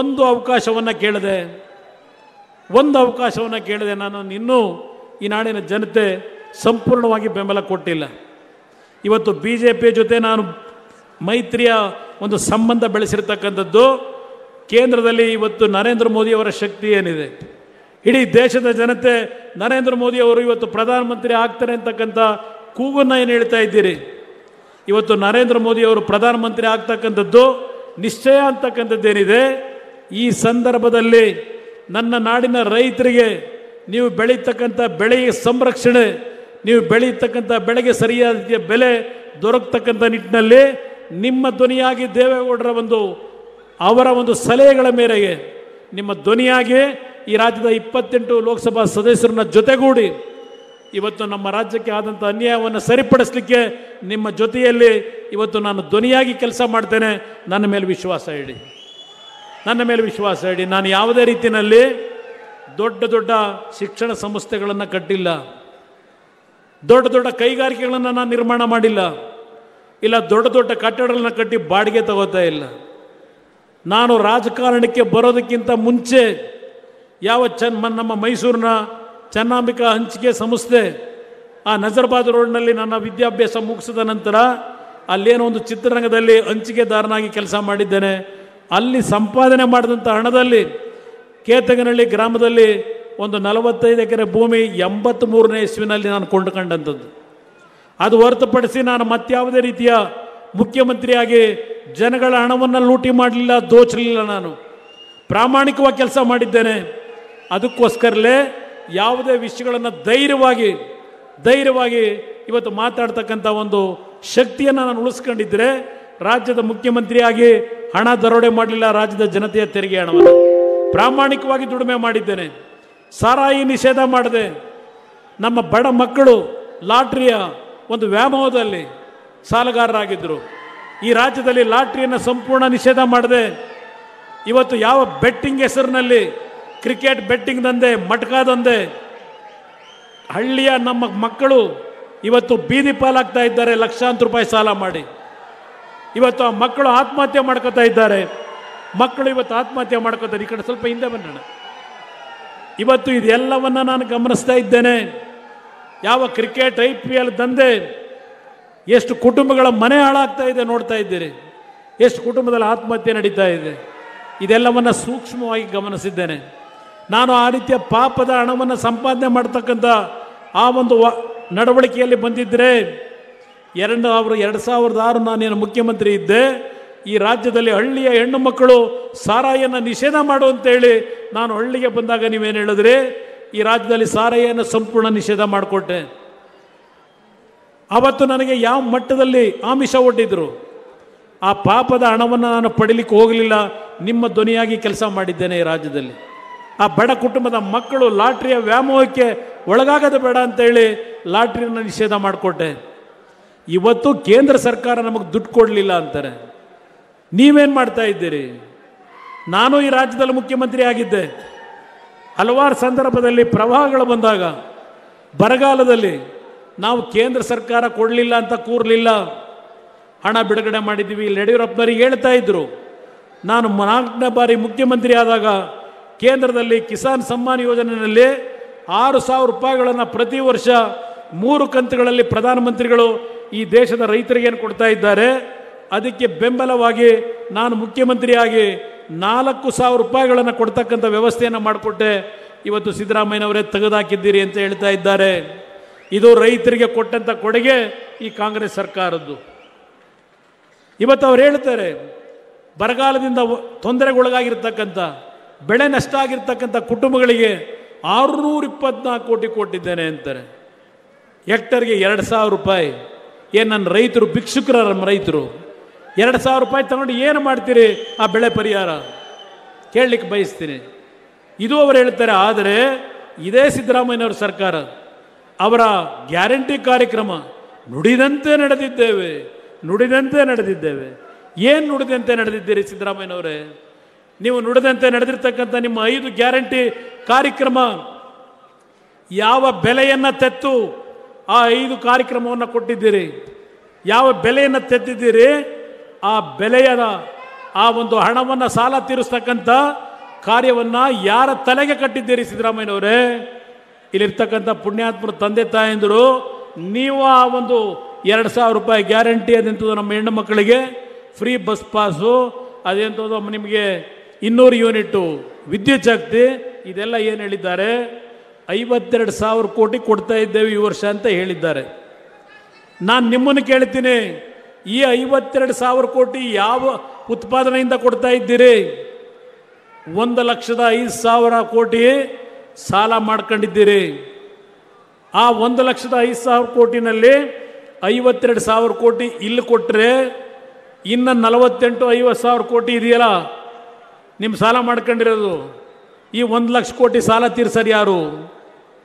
[SPEAKER 1] ಒಂದು ಅವಕಾಶವನ್ನು ಕೇಳಿದೆ ಒಂದು ಅವಕಾಶವನ್ನು ಕೇಳಿದೆ ನಾನು ಇನ್ನೂ ಈ ನಾಡಿನ ಜನತೆ ಸಂಪೂರ್ಣವಾಗಿ ಬೆಂಬಲ ಕೊಟ್ಟಿಲ್ಲ ಇವತ್ತು ಬಿ ಜೆ ಪಿ ಜೊತೆ ನಾನು ಮೈತ್ರಿಯ ಒಂದು ಸಂಬಂಧ ಬೆಳೆಸಿರ್ತಕ್ಕಂಥದ್ದು ಕೇಂದ್ರದಲ್ಲಿ ಇವತ್ತು ನರೇಂದ್ರ ಮೋದಿಯವರ ಶಕ್ತಿ ಏನಿದೆ ಇಡೀ ದೇಶದ ಜನತೆ ನರೇಂದ್ರ ಮೋದಿ ಅವರು ಇವತ್ತು ಪ್ರಧಾನಮಂತ್ರಿ ಆಗ್ತಾರೆ ಅಂತಕ್ಕಂಥ ಕೂಗನ್ನು ಏನು ಹೇಳ್ತಾ ಇದ್ದೀರಿ ಇವತ್ತು ನರೇಂದ್ರ ಮೋದಿ ಅವರು ಪ್ರಧಾನಮಂತ್ರಿ ಆಗ್ತಕ್ಕಂಥದ್ದು ನಿಶ್ಚಯ ಅಂತಕ್ಕಂಥದ್ದೇನಿದೆ ಈ ಸಂದರ್ಭದಲ್ಲಿ ನನ್ನ ನಾಡಿನ ರೈತರಿಗೆ ನೀವು ಬೆಳೀತಕ್ಕಂಥ ಬೆಳೆಯ ಸಂರಕ್ಷಣೆ ನೀವು ಬೆಳೀತಕ್ಕಂಥ ಬೆಳೆಗೆ ಸರಿಯಾದ ರೀತಿಯ ಬೆಲೆ ದೊರಕತಕ್ಕಂಥ ನಿಟ್ಟಿನಲ್ಲಿ ನಿಮ್ಮ ಧ್ವನಿಯಾಗಿ ದೇವೇಗೌಡರ ಒಂದು ಅವರ ಒಂದು ಸಲಹೆಗಳ ಮೇರೆಗೆ ನಿಮ್ಮ ಧ್ವನಿಯಾಗಿ ಈ ರಾಜ್ಯದ ಇಪ್ಪತ್ತೆಂಟು ಲೋಕಸಭಾ ಸದಸ್ಯರನ್ನ ಜೊತೆಗೂಡಿ ಇವತ್ತು ನಮ್ಮ ರಾಜ್ಯಕ್ಕೆ ಆದಂಥ ಅನ್ಯಾಯವನ್ನು ಸರಿಪಡಿಸಲಿಕ್ಕೆ ನಿಮ್ಮ ಜೊತೆಯಲ್ಲಿ ಇವತ್ತು ನಾನು ಧ್ವನಿಯಾಗಿ ಕೆಲಸ ಮಾಡ್ತೇನೆ ನನ್ನ ಮೇಲೆ ವಿಶ್ವಾಸ ಇಡಿ ನನ್ನ ಮೇಲೆ ವಿಶ್ವಾಸ ಇಡಿ ನಾನು ಯಾವುದೇ ರೀತಿಯಲ್ಲಿ ದೊಡ್ಡ ದೊಡ್ಡ ಶಿಕ್ಷಣ ಸಂಸ್ಥೆಗಳನ್ನು ಕಟ್ಟಿಲ್ಲ ದೊಡ್ಡ ದೊಡ್ಡ ಕೈಗಾರಿಕೆಗಳನ್ನು ನಾನು ನಿರ್ಮಾಣ ಮಾಡಿಲ್ಲ ಇಲ್ಲ ದೊಡ್ಡ ದೊಡ್ಡ ಕಟ್ಟಡಗಳನ್ನು ಕಟ್ಟಿ ಬಾಡಿಗೆ ತಗೋತಾ ಇಲ್ಲ ನಾನು ರಾಜಕಾರಣಕ್ಕೆ ಬರೋದಕ್ಕಿಂತ ಮುಂಚೆ ಯಾವ ಚನ್ ನಮ್ಮ ಮೈಸೂರಿನ ಚೆನ್ನಾಂಬಿಕಾ ಹಂಚಿಕೆ ಸಂಸ್ಥೆ ಆ ನಜರ್ಬಾದ್ ರೋಡ್ನಲ್ಲಿ ನನ್ನ ವಿದ್ಯಾಭ್ಯಾಸ ಮುಗಿಸಿದ ನಂತರ ಅಲ್ಲೇನೋ ಒಂದು ಚಿತ್ರರಂಗದಲ್ಲಿ ಹಂಚಿಕೆದಾರನಾಗಿ ಕೆಲಸ ಮಾಡಿದ್ದೇನೆ ಅಲ್ಲಿ ಸಂಪಾದನೆ ಮಾಡಿದಂಥ ಹಣದಲ್ಲಿ ಕೇತಗನಹಳ್ಳಿ ಗ್ರಾಮದಲ್ಲಿ ಒಂದು ನಲವತ್ತೈದು ಎಕರೆ ಭೂಮಿ ಎಂಬತ್ತ್ ಮೂರನೇ ಇಸ್ವಿನಲ್ಲಿ ನಾನು ಕೊಂಡುಕೊಂಡಂಥದ್ದು ಅದು ಹೊರತುಪಡಿಸಿ ನಾನು ಮತ್ತಾವುದೇ ರೀತಿಯ ಮುಖ್ಯಮಂತ್ರಿಯಾಗಿ ಜನಗಳ ಹಣವನ್ನು ಲೂಟಿ ಮಾಡಲಿಲ್ಲ ದೋಚಲಿಲ್ಲ ನಾನು ಪ್ರಾಮಾಣಿಕವಾಗಿ ಕೆಲಸ ಮಾಡಿದ್ದೇನೆ ಅದಕ್ಕೋಸ್ಕರಲೇ ಯಾವುದೇ ವಿಷಯಗಳನ್ನು ಧೈರ್ಯವಾಗಿ ಧೈರ್ಯವಾಗಿ ಇವತ್ತು ಮಾತಾಡ್ತಕ್ಕಂಥ ಒಂದು ಶಕ್ತಿಯನ್ನು ನಾನು ಉಳಿಸ್ಕೊಂಡಿದ್ದರೆ ರಾಜ್ಯದ ಮುಖ್ಯಮಂತ್ರಿಯಾಗಿ ಹಣ ದರೋಡೆ ಮಾಡಲಿಲ್ಲ ರಾಜ್ಯದ ಜನತೆಯ ತೆರಿಗೆ ಹಣವನ್ನು ಪ್ರಾಮಾಣಿಕವಾಗಿ ದುಡಿಮೆ ಮಾಡಿದ್ದೇನೆ ಸಾರಾಯಿ ನಿಷೇಧ ಮಾಡಿದೆ ನಮ್ಮ ಬಡ ಮಕ್ಕಳು ಲಾಟ್ರಿಯ ಒಂದು ವ್ಯಾಮೋಹದಲ್ಲಿ ಸಾಲಗಾರರಾಗಿದ್ದರು ಈ ರಾಜ್ಯದಲ್ಲಿ ಲಾಟ್ರಿಯನ್ನು ಸಂಪೂರ್ಣ ನಿಷೇಧ ಮಾಡಿದೆ ಇವತ್ತು ಯಾವ ಬೆಟ್ಟಿಂಗ್ ಹೆಸರಿನಲ್ಲಿ ಕ್ರಿಕೆಟ್ ಬೆಟ್ಟಿಂಗ್ ದಂಧೆ ದಂಧೆ ಹಳ್ಳಿಯ ನಮ್ಮ ಮಕ್ಕಳು ಇವತ್ತು ಬೀದಿ ಪಾಲಾಗ್ತಾ ಇದ್ದಾರೆ ಲಕ್ಷಾಂತರ ರೂಪಾಯಿ ಸಾಲ ಮಾಡಿ ಇವತ್ತು ಆ ಮಕ್ಕಳು ಆತ್ಮಹತ್ಯೆ ಮಾಡ್ಕೋತಾ ಇದ್ದಾರೆ ಮಕ್ಕಳು ಇವತ್ತು ಆತ್ಮಹತ್ಯೆ ಮಾಡ್ಕೋತಾರೆ ಈ ಕಡೆ ಸ್ವಲ್ಪ ಹಿಂದೆ ಬನ್ನೋಣ ಇವತ್ತು ಇದೆಲ್ಲವನ್ನು ನಾನು ಗಮನಿಸ್ತಾ ಇದ್ದೇನೆ ಯಾವ ಕ್ರಿಕೆಟ್ ಐ ಪಿ ಎಲ್ ದಂಧೆ ಎಷ್ಟು ಕುಟುಂಬಗಳ ಮನೆ ಹಾಳಾಗ್ತಾ ಇದೆ ನೋಡ್ತಾ ಇದ್ದೀರಿ ಎಷ್ಟು ಕುಟುಂಬದಲ್ಲಿ ಆತ್ಮಹತ್ಯೆ ನಡೀತಾ ಇದೆ ಇದೆಲ್ಲವನ್ನು ಸೂಕ್ಷ್ಮವಾಗಿ ಗಮನಿಸಿದ್ದೇನೆ ನಾನು ಆ ರೀತಿಯ ಪಾಪದ ಹಣವನ್ನು ಸಂಪಾದನೆ ಮಾಡ್ತಕ್ಕಂಥ ಆ ಒಂದು ನಡವಳಿಕೆಯಲ್ಲಿ ಬಂದಿದ್ದರೆ ಎರಡು ಅವರು ಎರಡು ಸಾವಿರದ ಆರು ನಾನೇನು ಮುಖ್ಯಮಂತ್ರಿ ಇದ್ದೆ ಈ ರಾಜ್ಯದಲ್ಲಿ ಹಳ್ಳಿಯ ಹೆಣ್ಣು ಮಕ್ಕಳು ಸಾರಾಯನ್ನು ನಿಷೇಧ ಮಾಡು ಅಂತೇಳಿ ನಾನು ಹಳ್ಳಿಗೆ ಬಂದಾಗ ನೀವೇನು ಹೇಳಿದ್ರಿ ಈ ರಾಜ್ಯದಲ್ಲಿ ಸಾರಾಯನ್ನು ಸಂಪೂರ್ಣ ನಿಷೇಧ ಮಾಡಿಕೊಟ್ಟೆ ಆವತ್ತು ನನಗೆ ಯಾವ ಮಟ್ಟದಲ್ಲಿ ಆಮಿಷ ಒಡ್ಡಿದ್ರು ಆ ಪಾಪದ ಹಣವನ್ನು ನಾನು ಪಡಿಲಿಕ್ಕೆ ಹೋಗಲಿಲ್ಲ ನಿಮ್ಮ ಧ್ವನಿಯಾಗಿ ಕೆಲಸ ಮಾಡಿದ್ದೇನೆ ಈ ರಾಜ್ಯದಲ್ಲಿ ಆ ಬಡ ಕುಟುಂಬದ ಮಕ್ಕಳು ಲಾಟ್ರಿಯ ವ್ಯಾಮೋಹಕ್ಕೆ ಒಳಗಾಗದು ಬೇಡ ಅಂತೇಳಿ ಲಾಟ್ರಿನ ನಿಷೇಧ ಮಾಡಿಕೊಟ್ಟೆ ಇವತ್ತು ಕೇಂದ್ರ ಸರ್ಕಾರ ನಮಗೆ ದುಡ್ಡು ಕೊಡಲಿಲ್ಲ ಅಂತಾರೆ ನೀವೇನು ಮಾಡ್ತಾ ಇದ್ದೀರಿ ನಾನು ಈ ರಾಜ್ಯದಲ್ಲಿ ಮುಖ್ಯಮಂತ್ರಿ ಆಗಿದ್ದೆ ಹಲವಾರು ಸಂದರ್ಭದಲ್ಲಿ ಪ್ರವಾಹಗಳು ಬಂದಾಗ ಬರಗಾಲದಲ್ಲಿ ನಾವು ಕೇಂದ್ರ ಸರ್ಕಾರ ಕೊಡಲಿಲ್ಲ ಅಂತ ಕೂರಲಿಲ್ಲ ಹಣ ಬಿಡುಗಡೆ ಮಾಡಿದ್ದೀವಿ ಇಲ್ಲಿ ಯಡಿಯೂರಪ್ಪನವರಿಗೆ ಹೇಳ್ತಾ ಇದ್ರು ನಾನು ನಾಲ್ಕನೇ ಬಾರಿ ಮುಖ್ಯಮಂತ್ರಿ ಆದಾಗ ಕೇಂದ್ರದಲ್ಲಿ ಕಿಸಾನ್ ಸಮ್ಮಾನ್ ಯೋಜನೆಯಲ್ಲಿ ಆರು ಸಾವಿರ ರೂಪಾಯಿಗಳನ್ನು ಪ್ರತಿ ವರ್ಷ ಮೂರು ಕಂತುಗಳಲ್ಲಿ ಪ್ರಧಾನಮಂತ್ರಿಗಳು ಈ ದೇಶದ ರೈತರಿಗೆ ಏನು ಕೊಡ್ತಾ ಇದ್ದಾರೆ ಅದಕ್ಕೆ ಬೆಂಬಲವಾಗಿ ನಾನು ಮುಖ್ಯಮಂತ್ರಿಯಾಗಿ ನಾಲ್ಕು ಸಾವಿರ ರೂಪಾಯಿಗಳನ್ನು ಕೊಡ್ತಕ್ಕಂಥ ವ್ಯವಸ್ಥೆಯನ್ನು ಮಾಡಿಕೊಟ್ಟೆ ಇವತ್ತು ಸಿದ್ದರಾಮಯ್ಯನವರೇ ತೆಗೆದುಹಾಕಿದ್ದೀರಿ ಅಂತ ಹೇಳ್ತಾ ಇದ್ದಾರೆ ಇದು ರೈತರಿಗೆ ಕೊಟ್ಟಂಥ ಕೊಡುಗೆ ಈ ಕಾಂಗ್ರೆಸ್ ಸರ್ಕಾರದ್ದು ಇವತ್ತು ಅವ್ರು ಹೇಳ್ತಾರೆ ಬರಗಾಲದಿಂದ ತೊಂದರೆಗೊಳಗಾಗಿರ್ತಕ್ಕಂಥ ಬೆಳೆ ನಷ್ಟ ಆಗಿರ್ತಕ್ಕಂಥ ಕುಟುಂಬಗಳಿಗೆ ಆರುನೂರ ಇಪ್ಪತ್ನಾಲ್ಕು ಕೋಟಿ ಕೊಟ್ಟಿದ್ದೇನೆ ಅಂತಾರೆ ಎಕ್ಟರ್ಗೆ ಎರಡು ಸಾವಿರ ರೂಪಾಯಿ ಏನು ನನ್ನ ರೈತರು ಭಿಕ್ಷುಕರ ನಮ್ಮ ರೈತರು ಎರಡು ಸಾವಿರ ರೂಪಾಯಿ ತಗೊಂಡು ಏನು ಮಾಡ್ತೀರಿ ಆ ಬೆಳೆ ಪರಿಹಾರ ಕೇಳಲಿಕ್ಕೆ ಬಯಸ್ತೀನಿ ಇದು ಅವರು ಹೇಳ್ತಾರೆ ಆದರೆ ಇದೇ ಸಿದ್ದರಾಮಯ್ಯವ್ರ ಸರ್ಕಾರ ಅವರ ಗ್ಯಾರಂಟಿ ಕಾರ್ಯಕ್ರಮ ನುಡಿದಂತೆ ನಡೆದಿದ್ದೇವೆ ನುಡಿದಂತೆ ನಡೆದಿದ್ದೇವೆ ಏನು ನುಡಿದಂತೆ ನಡೆದಿದ್ದೀರಿ ಸಿದ್ದರಾಮಯ್ಯನವರೇ ನೀವು ನುಡಿದಂತೆ ನಡೆದಿರ್ತಕ್ಕಂಥ ನಿಮ್ಮ ಐದು ಗ್ಯಾರಂಟಿ ಕಾರ್ಯಕ್ರಮ ಯಾವ ಬೆಲೆಯನ್ನು ತೆತ್ತು ಆ ಐದು ಕಾರ್ಯಕ್ರಮವನ್ನು ಕೊಟ್ಟಿದ್ದೀರಿ ಯಾವ ಬೆಲೆಯನ್ನು ತೆತ್ತಿದ್ದೀರಿ ಆ ಬೆಲೆಯ ಆ ಒಂದು ಹಣವನ್ನು ಸಾಲ ತೀರಿಸ್ತಕ್ಕಂಥ ಕಾರ್ಯವನ್ನು ಯಾರ ತಲೆಗೆ ಕಟ್ಟಿದ್ದೀರಿ ಸಿದ್ದರಾಮಯ್ಯನವರೇ ಇಲ್ಲಿರ್ತಕ್ಕಂಥ ಪುಣ್ಯಾತ್ಮರ ತಂದೆ ತಾಯಂದರು ನೀವು ಆ ಒಂದು ಎರಡು ಸಾವಿರ ರೂಪಾಯಿ ಗ್ಯಾರಂಟಿ ಅದಂತದ್ದು ನಮ್ಮ ಹೆಣ್ಣು ಮಕ್ಕಳಿಗೆ ಫ್ರೀ ಬಸ್ ಪಾಸು ಅದೆಂಥದ್ದು ನಿಮಗೆ ಇನ್ನೂರು ಯೂನಿಟ್ಟು ವಿದ್ಯುತ್ ಶಕ್ತಿ ಇದೆಲ್ಲ ಏನು ಹೇಳಿದ್ದಾರೆ ಐವತ್ತೆರಡು ಸಾವಿರ ಕೋಟಿ ಕೊಡ್ತಾ ಇದ್ದೇವೆ ಈ ವರ್ಷ ಅಂತ ಹೇಳಿದ್ದಾರೆ ನಾನು ನಿಮ್ಮನ್ನು ಕೇಳ್ತೀನಿ ಈ ಐವತ್ತೆರಡು ಸಾವಿರ ಕೋಟಿ ಯಾವ ಉತ್ಪಾದನೆಯಿಂದ ಕೊಡ್ತಾ ಇದ್ದೀರಿ ಒಂದು ಲಕ್ಷದ ಐದು ಸಾವಿರ ಕೋಟಿ ಸಾಲ ಮಾಡ್ಕೊಂಡಿದ್ದೀರಿ ಆ ಒಂದು ಲಕ್ಷದ ಐದು ಸಾವಿರ ಕೋಟಿನಲ್ಲಿ ಐವತ್ತೆರಡು ಸಾವಿರ ಕೋಟಿ ಇಲ್ಲಿ ಕೊಟ್ಟರೆ ಇನ್ನು ನಲವತ್ತೆಂಟು ಐವತ್ತು ಸಾವಿರ ಕೋಟಿ ಇದೆಯಲ್ಲ ನಿಮ್ಮ ಸಾಲ ಮಾಡ್ಕೊಂಡಿರೋದು ಈ ಒಂದು ಲಕ್ಷ ಕೋಟಿ ಸಾಲ ತೀರ್ಸರ್ ಯಾರು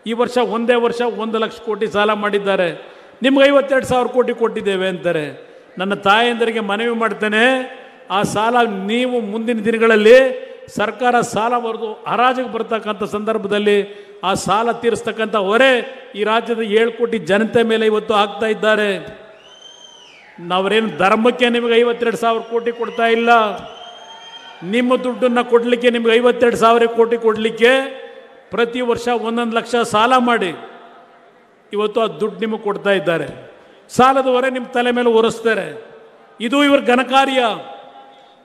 [SPEAKER 1] ಈ ವರ್ಷ ಒಂದೇ ವರ್ಷ ಒಂದು ಲಕ್ಷ ಕೋಟಿ ಸಾಲ ಮಾಡಿದ್ದಾರೆ ನಿಮ್ಗೆ ಐವತ್ತೆರಡು ಸಾವಿರ ಕೋಟಿ ಕೊಟ್ಟಿದ್ದೇವೆ ಅಂತಾರೆ ನನ್ನ ತಾಯಂದರಿಗೆ ಮನವಿ ಮಾಡ್ತೇನೆ ಆ ಸಾಲ ನೀವು ಮುಂದಿನ ದಿನಗಳಲ್ಲಿ ಸರ್ಕಾರ ಸಾಲ ಬರೆದು ಹರಾಜಿಗೆ ಬರ್ತಕ್ಕಂಥ ಸಂದರ್ಭದಲ್ಲಿ ಆ ಸಾಲ ತೀರಿಸ್ತಕ್ಕಂಥ ಹೊರೆ ಈ ರಾಜ್ಯದ ಏಳು ಕೋಟಿ ಜನತೆ ಮೇಲೆ ಇವತ್ತು ಆಗ್ತಾ ಇದ್ದಾರೆ ನಾವ್ರೇನು ಧರ್ಮಕ್ಕೆ ನಿಮಗೆ ಐವತ್ತೆರಡು ಸಾವಿರ ಕೋಟಿ ಕೊಡ್ತಾ ಇಲ್ಲ ನಿಮ್ಮ ದುಡ್ಡನ್ನು ಕೊಡಲಿಕ್ಕೆ ನಿಮ್ಗೆ ಐವತ್ತೆರಡು ಸಾವಿರ ಕೋಟಿ ಕೊಡಲಿಕ್ಕೆ ಪ್ರತಿ ವರ್ಷ ಒಂದೊಂದು ಲಕ್ಷ ಸಾಲ ಮಾಡಿ ಇವತ್ತು ಆ ದುಡ್ಡು ನಿಮಗೆ ಕೊಡ್ತಾ ಇದ್ದಾರೆ ಸಾಲದವರೆ ನಿಮ್ಮ ತಲೆ ಮೇಲೆ ಒರೆಸ್ತಾರೆ ಇದು ಇವ್ರ ಘನಕಾರ್ಯ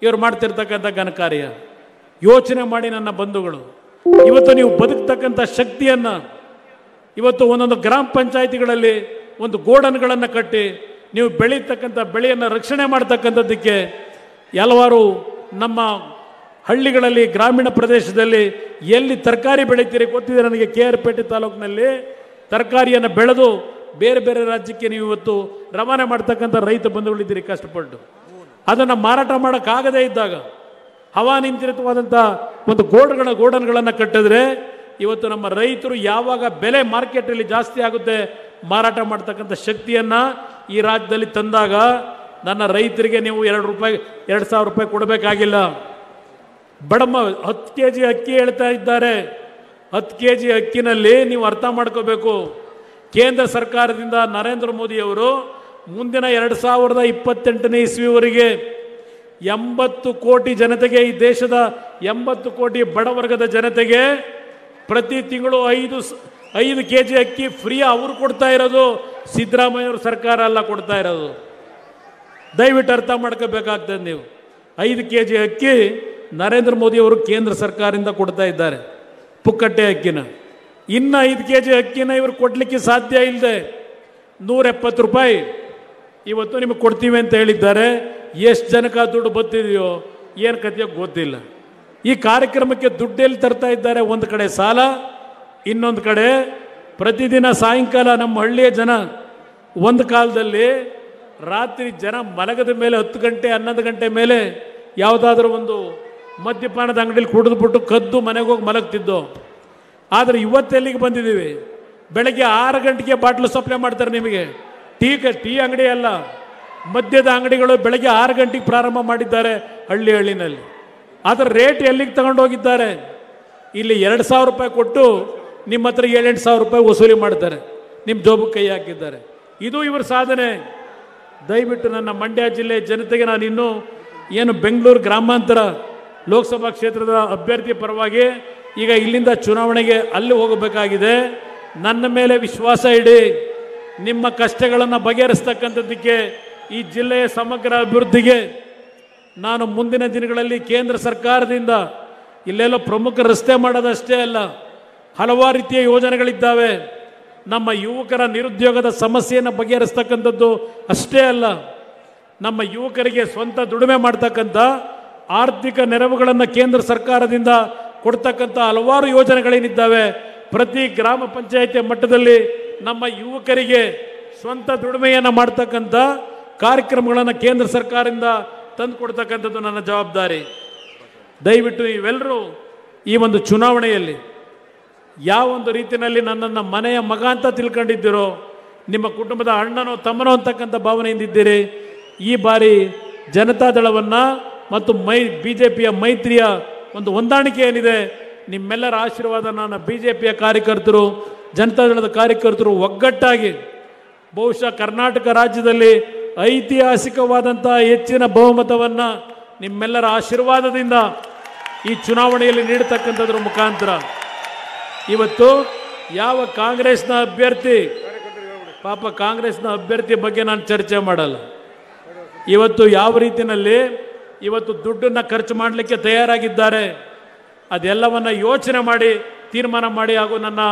[SPEAKER 1] ಇವ್ರು ಮಾಡ್ತಿರ್ತಕ್ಕಂಥ ಘನಕಾರ್ಯ ಯೋಚನೆ ಮಾಡಿ ನನ್ನ ಬಂಧುಗಳು ಇವತ್ತು ನೀವು ಬದುಕ್ತಕ್ಕಂಥ ಶಕ್ತಿಯನ್ನು ಇವತ್ತು ಒಂದೊಂದು ಗ್ರಾಮ ಪಂಚಾಯಿತಿಗಳಲ್ಲಿ ಒಂದು ಗೋಡನ್ಗಳನ್ನು ಕಟ್ಟಿ ನೀವು ಬೆಳೀತಕ್ಕಂಥ ಬೆಳೆಯನ್ನು ರಕ್ಷಣೆ ಮಾಡ್ತಕ್ಕಂಥದ್ದಕ್ಕೆ ಹಲವಾರು ನಮ್ಮ ಹಳ್ಳಿಗಳಲ್ಲಿ ಗ್ರಾಮೀಣ ಪ್ರದೇಶದಲ್ಲಿ ಎಲ್ಲಿ ತರಕಾರಿ ಬೆಳೀತೀರಿ ಗೊತ್ತಿದೆ ನನಗೆ ಕೆ ಆರ್ ಪೇಟೆ ತಾಲೂಕಿನಲ್ಲಿ ತರಕಾರಿಯನ್ನು ಬೆಳೆದು ಬೇರೆ ಬೇರೆ ರಾಜ್ಯಕ್ಕೆ ನೀವು ಇವತ್ತು ರವಾನೆ ಮಾಡ್ತಕ್ಕಂಥ ರೈತ ಬಂಧುಗಳಿದ್ದೀರಿ ಕಷ್ಟಪಟ್ಟು ಅದನ್ನು ಮಾರಾಟ ಮಾಡೋಕ್ಕಾಗದೇ ಇದ್ದಾಗ ಹವಾನಿಯಂತ್ರಿತವಾದಂಥ ಒಂದು ಗೋಡ್ಗಳ ಗೋಡನ್ಗಳನ್ನು ಕಟ್ಟಿದ್ರೆ ಇವತ್ತು ನಮ್ಮ ರೈತರು ಯಾವಾಗ ಬೆಲೆ ಮಾರ್ಕೆಟಲ್ಲಿ ಜಾಸ್ತಿ ಆಗುತ್ತೆ ಮಾರಾಟ ಮಾಡ್ತಕ್ಕಂಥ ಶಕ್ತಿಯನ್ನು ಈ ರಾಜ್ಯದಲ್ಲಿ ತಂದಾಗ ನನ್ನ ರೈತರಿಗೆ ನೀವು ಎರಡು ರೂಪಾಯಿ ಎರಡು ಸಾವಿರ ರೂಪಾಯಿ ಕೊಡಬೇಕಾಗಿಲ್ಲ ಬಡಮ ಹತ್ತು ಕೆ ಜಿ ಅಕ್ಕಿ ಹೇಳ್ತಾ ಇದ್ದಾರೆ ಹತ್ತು ಕೆ ಜಿ ಅಕ್ಕಿನಲ್ಲಿ ನೀವು ಅರ್ಥ ಮಾಡ್ಕೋಬೇಕು ಕೇಂದ್ರ ಸರ್ಕಾರದಿಂದ ನರೇಂದ್ರ ಮೋದಿಯವರು ಮುಂದಿನ ಎರಡು ಸಾವಿರದ ಇಪ್ಪತ್ತೆಂಟನೇ ಇಸ್ವಿವರೆಗೆ ಎಂಬತ್ತು ಕೋಟಿ ಜನತೆಗೆ ಈ ದೇಶದ ಎಂಬತ್ತು ಕೋಟಿ ಬಡವರ್ಗದ ಜನತೆಗೆ ಪ್ರತಿ ತಿಂಗಳು ಐದು ಐದು ಕೆ ಜಿ ಅಕ್ಕಿ ಫ್ರೀ ಅವರು ಕೊಡ್ತಾ ಇರೋದು ಸಿದ್ದರಾಮಯ್ಯವ್ರ ಸರ್ಕಾರ ಅಲ್ಲ ಕೊಡ್ತಾ ಇರೋದು ದಯವಿಟ್ಟು ಅರ್ಥ ಮಾಡ್ಕೋಬೇಕಾಗ್ತದೆ ನೀವು ಐದು ಕೆ ಜಿ ಅಕ್ಕಿ ನರೇಂದ್ರ ಮೋದಿಯವರು ಕೇಂದ್ರ ಸರ್ಕಾರದಿಂದ ಕೊಡ್ತಾ ಇದ್ದಾರೆ ಪುಕ್ಕಟ್ಟೆ ಅಕ್ಕಿನ ಇನ್ನು ಐದು ಕೆ ಜಿ ಅಕ್ಕಿನ ಇವರು ಕೊಡಲಿಕ್ಕೆ ಸಾಧ್ಯ ಇಲ್ಲದೆ ನೂರೆಪ್ಪತ್ತು ರೂಪಾಯಿ ಇವತ್ತು ನಿಮಗೆ ಕೊಡ್ತೀವಿ ಅಂತ ಹೇಳಿದ್ದಾರೆ ಎಷ್ಟು ಜನಕ್ಕೆ ದುಡ್ಡು ಬತ್ತಿದೆಯೋ ಏನು ಕಥೆಯೋ ಗೊತ್ತಿಲ್ಲ ಈ ಕಾರ್ಯಕ್ರಮಕ್ಕೆ ದುಡ್ಡೆಲ್ಲಿ ತರ್ತಾ ಇದ್ದಾರೆ ಒಂದು ಕಡೆ ಸಾಲ ಇನ್ನೊಂದು ಕಡೆ ಪ್ರತಿದಿನ ಸಾಯಂಕಾಲ ನಮ್ಮ ಹಳ್ಳಿಯ ಜನ ಒಂದು ಕಾಲದಲ್ಲಿ ರಾತ್ರಿ ಜನ ಮಲಗದ ಮೇಲೆ ಹತ್ತು ಗಂಟೆ ಹನ್ನೊಂದು ಗಂಟೆ ಮೇಲೆ ಯಾವುದಾದ್ರೂ ಒಂದು ಮದ್ಯಪಾನದ ಅಂಗಡಿಲಿ ಕುಡಿದ್ಬಿಟ್ಟು ಕದ್ದು ಮನೆಗೆ ಹೋಗಿ ಮಲಗ್ತಿದ್ದು ಆದರೆ ಇವತ್ತೆಲ್ಲಿಗೆ ಬಂದಿದ್ದೀವಿ ಬೆಳಗ್ಗೆ ಆರು ಗಂಟೆಗೆ ಬಾಟ್ಲು ಸಪ್ಲೈ ಮಾಡ್ತಾರೆ ನಿಮಗೆ ಟೀ ಟೀ ಅಂಗಡಿ ಅಲ್ಲ ಮದ್ಯದ ಅಂಗಡಿಗಳು ಬೆಳಗ್ಗೆ ಆರು ಗಂಟೆಗೆ ಪ್ರಾರಂಭ ಮಾಡಿದ್ದಾರೆ ಹಳ್ಳಿ ಹಳ್ಳಿನಲ್ಲಿ ಅದರ ರೇಟ್ ಎಲ್ಲಿಗೆ ತಗೊಂಡು ಹೋಗಿದ್ದಾರೆ ಇಲ್ಲಿ ಎರಡು ಸಾವಿರ ರೂಪಾಯಿ ಕೊಟ್ಟು ನಿಮ್ಮ ಹತ್ರ ಏಳೆಂಟು ಸಾವಿರ ರೂಪಾಯಿ ವಸೂಲಿ ಮಾಡ್ತಾರೆ ನಿಮ್ಮ ಜೋಬು ಕೈ ಹಾಕಿದ್ದಾರೆ ಇದು ಇವರ ಸಾಧನೆ ದಯವಿಟ್ಟು ನನ್ನ ಮಂಡ್ಯ ಜಿಲ್ಲೆ ಜನತೆಗೆ ನಾನು ಇನ್ನೂ ಏನು ಬೆಂಗಳೂರು ಗ್ರಾಮಾಂತರ ಲೋಕಸಭಾ ಕ್ಷೇತ್ರದ ಅಭ್ಯರ್ಥಿ ಪರವಾಗಿ ಈಗ ಇಲ್ಲಿಂದ ಚುನಾವಣೆಗೆ ಅಲ್ಲಿ ಹೋಗಬೇಕಾಗಿದೆ ನನ್ನ ಮೇಲೆ ವಿಶ್ವಾಸ ಇಡಿ ನಿಮ್ಮ ಕಷ್ಟಗಳನ್ನು ಬಗೆಹರಿಸ್ತಕ್ಕಂಥದ್ದಕ್ಕೆ ಈ ಜಿಲ್ಲೆಯ ಸಮಗ್ರ ಅಭಿವೃದ್ಧಿಗೆ ನಾನು ಮುಂದಿನ ದಿನಗಳಲ್ಲಿ ಕೇಂದ್ರ ಸರ್ಕಾರದಿಂದ ಇಲ್ಲೆಲ್ಲ ಪ್ರಮುಖ ರಸ್ತೆ ಮಾಡೋದಷ್ಟೇ ಅಲ್ಲ ಹಲವಾರು ರೀತಿಯ ಯೋಜನೆಗಳಿದ್ದಾವೆ ನಮ್ಮ ಯುವಕರ ನಿರುದ್ಯೋಗದ ಸಮಸ್ಯೆಯನ್ನು ಬಗೆಹರಿಸ್ತಕ್ಕಂಥದ್ದು ಅಷ್ಟೇ ಅಲ್ಲ ನಮ್ಮ ಯುವಕರಿಗೆ ಸ್ವಂತ ದುಡಿಮೆ ಮಾಡ್ತಕ್ಕಂಥ ಆರ್ಥಿಕ ನೆರವುಗಳನ್ನು ಕೇಂದ್ರ ಸರ್ಕಾರದಿಂದ ಕೊಡ್ತಕ್ಕಂಥ ಹಲವಾರು ಯೋಜನೆಗಳೇನಿದ್ದಾವೆ ಪ್ರತಿ ಗ್ರಾಮ ಪಂಚಾಯಿತಿ ಮಟ್ಟದಲ್ಲಿ ನಮ್ಮ ಯುವಕರಿಗೆ ಸ್ವಂತ ದುಡಿಮೆಯನ್ನು ಮಾಡ್ತಕ್ಕಂಥ ಕಾರ್ಯಕ್ರಮಗಳನ್ನು ಕೇಂದ್ರ ಸರ್ಕಾರದಿಂದ ತಂದು ಕೊಡ್ತಕ್ಕಂಥದ್ದು ನನ್ನ ಜವಾಬ್ದಾರಿ ದಯವಿಟ್ಟು ಇವೆಲ್ಲರೂ ಈ ಒಂದು ಚುನಾವಣೆಯಲ್ಲಿ ಯಾವ ಒಂದು ರೀತಿಯಲ್ಲಿ ನನ್ನನ್ನು ಮನೆಯ ಮಗ ಅಂತ ತಿಳ್ಕೊಂಡಿದ್ದೀರೋ ನಿಮ್ಮ ಕುಟುಂಬದ ಅಣ್ಣನೋ ತಮ್ಮನೋ ಅಂತಕ್ಕಂಥ ಭಾವನೆಯಿಂದ ಇದ್ದೀರಿ ಈ ಬಾರಿ ಜನತಾದಳವನ್ನು ಮತ್ತು ಮೈ ಬಿ ಜೆ ಪಿಯ ಮೈತ್ರಿಯ ಒಂದು ಹೊಂದಾಣಿಕೆ ಏನಿದೆ ನಿಮ್ಮೆಲ್ಲರ ಆಶೀರ್ವಾದ ನನ್ನ ಬಿ ಜೆ ಪಿಯ ಕಾರ್ಯಕರ್ತರು ಜನತಾದಳದ ಕಾರ್ಯಕರ್ತರು ಒಗ್ಗಟ್ಟಾಗಿ ಬಹುಶಃ ಕರ್ನಾಟಕ ರಾಜ್ಯದಲ್ಲಿ ಐತಿಹಾಸಿಕವಾದಂಥ ಹೆಚ್ಚಿನ ಬಹುಮತವನ್ನು ನಿಮ್ಮೆಲ್ಲರ ಆಶೀರ್ವಾದದಿಂದ ಈ ಚುನಾವಣೆಯಲ್ಲಿ ನೀಡತಕ್ಕಂಥದ್ರ ಮುಖಾಂತರ ಇವತ್ತು ಯಾವ ಕಾಂಗ್ರೆಸ್ನ ಅಭ್ಯರ್ಥಿ ಪಾಪ ಕಾಂಗ್ರೆಸ್ನ ಅಭ್ಯರ್ಥಿ ಬಗ್ಗೆ ನಾನು ಚರ್ಚೆ ಮಾಡಲ್ಲ ಇವತ್ತು ಯಾವ ರೀತಿಯಲ್ಲಿ ಇವತ್ತು ದುಡ್ಡನ್ನು ಖರ್ಚು ಮಾಡಲಿಕ್ಕೆ ತಯಾರಾಗಿದ್ದಾರೆ ಅದೆಲ್ಲವನ್ನು ಯೋಚನೆ ಮಾಡಿ ತೀರ್ಮಾನ ಮಾಡಿ ಹಾಗೂ ನನ್ನ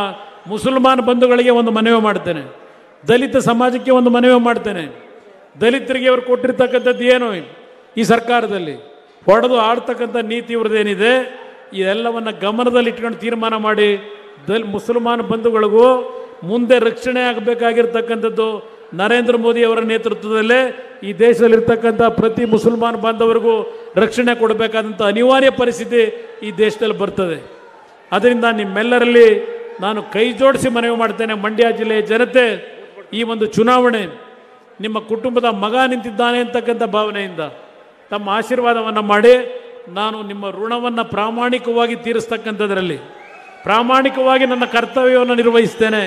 [SPEAKER 1] ಮುಸಲ್ಮಾನ್ ಬಂಧುಗಳಿಗೆ ಒಂದು ಮನವಿ ಮಾಡ್ತೇನೆ ದಲಿತ ಸಮಾಜಕ್ಕೆ ಒಂದು ಮನವಿ ಮಾಡ್ತೇನೆ ದಲಿತರಿಗೆ ಅವರು ಕೊಟ್ಟಿರ್ತಕ್ಕಂಥದ್ದು ಏನು ಈ ಸರ್ಕಾರದಲ್ಲಿ ಹೊಡೆದು ಆಡ್ತಕ್ಕಂಥ ನೀತಿ ಇವ್ರದ್ದೇನಿದೆ ಇದೆಲ್ಲವನ್ನು ಗಮನದಲ್ಲಿ ಇಟ್ಕೊಂಡು ತೀರ್ಮಾನ ಮಾಡಿ ದಲ್ ಮುಸಲ್ಮಾನ್ ಬಂಧುಗಳಿಗೂ ಮುಂದೆ ರಕ್ಷಣೆ ಆಗಬೇಕಾಗಿರ್ತಕ್ಕಂಥದ್ದು ನರೇಂದ್ರ ಮೋದಿ ಅವರ ನೇತೃತ್ವದಲ್ಲೇ ಈ ದೇಶದಲ್ಲಿರ್ತಕ್ಕಂಥ ಪ್ರತಿ ಮುಸಲ್ಮಾನ್ ಬಾಂಧವರಿಗೂ ರಕ್ಷಣೆ ಕೊಡಬೇಕಾದಂಥ ಅನಿವಾರ್ಯ ಪರಿಸ್ಥಿತಿ ಈ ದೇಶದಲ್ಲಿ ಬರ್ತದೆ ಅದರಿಂದ ನಿಮ್ಮೆಲ್ಲರಲ್ಲಿ ನಾನು ಕೈ ಜೋಡಿಸಿ ಮನವಿ ಮಾಡ್ತೇನೆ ಮಂಡ್ಯ ಜಿಲ್ಲೆಯ ಜನತೆ ಈ ಒಂದು ಚುನಾವಣೆ ನಿಮ್ಮ ಕುಟುಂಬದ ಮಗ ನಿಂತಿದ್ದಾನೆ ಅಂತಕ್ಕಂಥ ಭಾವನೆಯಿಂದ ತಮ್ಮ ಆಶೀರ್ವಾದವನ್ನು ಮಾಡಿ ನಾನು ನಿಮ್ಮ ಋಣವನ್ನು ಪ್ರಾಮಾಣಿಕವಾಗಿ ತೀರಿಸ್ತಕ್ಕಂಥದ್ರಲ್ಲಿ ಪ್ರಾಮಾಣಿಕವಾಗಿ ನನ್ನ ಕರ್ತವ್ಯವನ್ನು ನಿರ್ವಹಿಸ್ತೇನೆ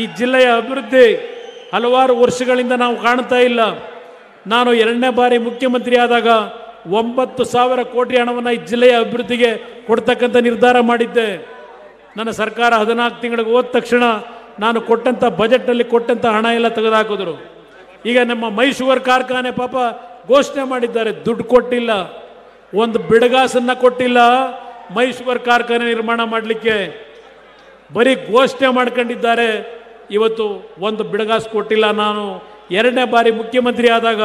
[SPEAKER 1] ಈ ಜಿಲ್ಲೆಯ ಅಭಿವೃದ್ಧಿ ಹಲವಾರು ವರ್ಷಗಳಿಂದ ನಾವು ಕಾಣ್ತಾ ಇಲ್ಲ ನಾನು ಎರಡನೇ ಬಾರಿ ಮುಖ್ಯಮಂತ್ರಿ ಆದಾಗ ಒಂಬತ್ತು ಸಾವಿರ ಕೋಟಿ ಹಣವನ್ನು ಈ ಜಿಲ್ಲೆಯ ಅಭಿವೃದ್ಧಿಗೆ ಕೊಡ್ತಕ್ಕಂಥ ನಿರ್ಧಾರ ಮಾಡಿದ್ದೆ ನನ್ನ ಸರ್ಕಾರ ಹದಿನಾಲ್ಕು ತಿಂಗಳಿಗೆ ಹೋದ ತಕ್ಷಣ ನಾನು ಕೊಟ್ಟಂಥ ಬಜೆಟ್ನಲ್ಲಿ ಕೊಟ್ಟಂಥ ಹಣ ಎಲ್ಲ ತೆಗೆದುಹಾಕಿದ್ರು ಈಗ ನಮ್ಮ ಮೈಸೂರು ಕಾರ್ಖಾನೆ ಪಾಪ ಘೋಷಣೆ ಮಾಡಿದ್ದಾರೆ ದುಡ್ಡು ಕೊಟ್ಟಿಲ್ಲ ಒಂದು ಬಿಡಗಾಸನ್ನು ಕೊಟ್ಟಿಲ್ಲ ಮೈಸೂರ್ ಕಾರ್ಖಾನೆ ನಿರ್ಮಾಣ ಮಾಡಲಿಕ್ಕೆ ಬರೀ ಘೋಷಣೆ ಮಾಡ್ಕೊಂಡಿದ್ದಾರೆ ಇವತ್ತು ಒಂದು ಬಿಡಗಾಸು ಕೊಟ್ಟಿಲ್ಲ ನಾನು ಎರಡನೇ ಬಾರಿ ಮುಖ್ಯಮಂತ್ರಿ ಆದಾಗ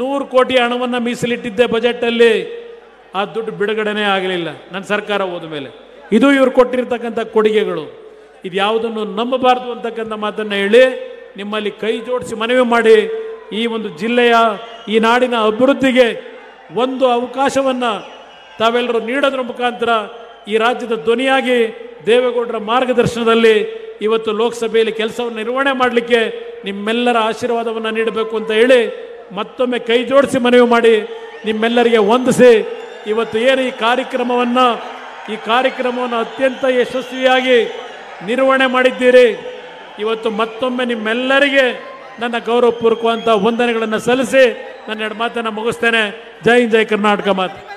[SPEAKER 1] ನೂರು ಕೋಟಿ ಹಣವನ್ನು ಮೀಸಲಿಟ್ಟಿದ್ದೆ ಬಜೆಟಲ್ಲಿ ಆ ದುಡ್ಡು ಬಿಡುಗಡೆನೇ ಆಗಲಿಲ್ಲ ನನ್ನ ಸರ್ಕಾರ ಹೋದ ಮೇಲೆ ಇದು ಇವರು ಕೊಟ್ಟಿರ್ತಕ್ಕಂಥ ಕೊಡುಗೆಗಳು ಇದು ಯಾವುದನ್ನು ನಂಬಬಾರದು ಅಂತಕ್ಕಂಥ ಮಾತನ್ನು ಹೇಳಿ ನಿಮ್ಮಲ್ಲಿ ಕೈ ಜೋಡಿಸಿ ಮನವಿ ಮಾಡಿ ಈ ಒಂದು ಜಿಲ್ಲೆಯ ಈ ನಾಡಿನ ಅಭಿವೃದ್ಧಿಗೆ ಒಂದು ಅವಕಾಶವನ್ನು ತಾವೆಲ್ಲರೂ ನೀಡೋದ್ರ ಮುಖಾಂತರ ಈ ರಾಜ್ಯದ ಧ್ವನಿಯಾಗಿ ದೇವೇಗೌಡರ ಮಾರ್ಗದರ್ಶನದಲ್ಲಿ ಇವತ್ತು ಲೋಕಸಭೆಯಲ್ಲಿ ಕೆಲಸವನ್ನು ನಿರ್ವಹಣೆ ಮಾಡಲಿಕ್ಕೆ ನಿಮ್ಮೆಲ್ಲರ ಆಶೀರ್ವಾದವನ್ನು ನೀಡಬೇಕು ಅಂತ ಹೇಳಿ ಮತ್ತೊಮ್ಮೆ ಕೈ ಜೋಡಿಸಿ ಮನವಿ ಮಾಡಿ ನಿಮ್ಮೆಲ್ಲರಿಗೆ ವಂದಿಸಿ ಇವತ್ತು ಏನು ಈ ಕಾರ್ಯಕ್ರಮವನ್ನು ಈ ಕಾರ್ಯಕ್ರಮವನ್ನು ಅತ್ಯಂತ ಯಶಸ್ವಿಯಾಗಿ ನಿರ್ವಹಣೆ ಮಾಡಿದ್ದೀರಿ ಇವತ್ತು ಮತ್ತೊಮ್ಮೆ ನಿಮ್ಮೆಲ್ಲರಿಗೆ ನನ್ನ ಗೌರವ ಗೌರವಪೂರ್ವಕವಂಥ ವಂದನೆಗಳನ್ನು ಸಲ್ಲಿಸಿ ನನ್ನ ಎರಡು ಮಾತನ್ನು ಮುಗಿಸ್ತೇನೆ ಜೈ ಜೈ ಕರ್ನಾಟಕ ಮಾತು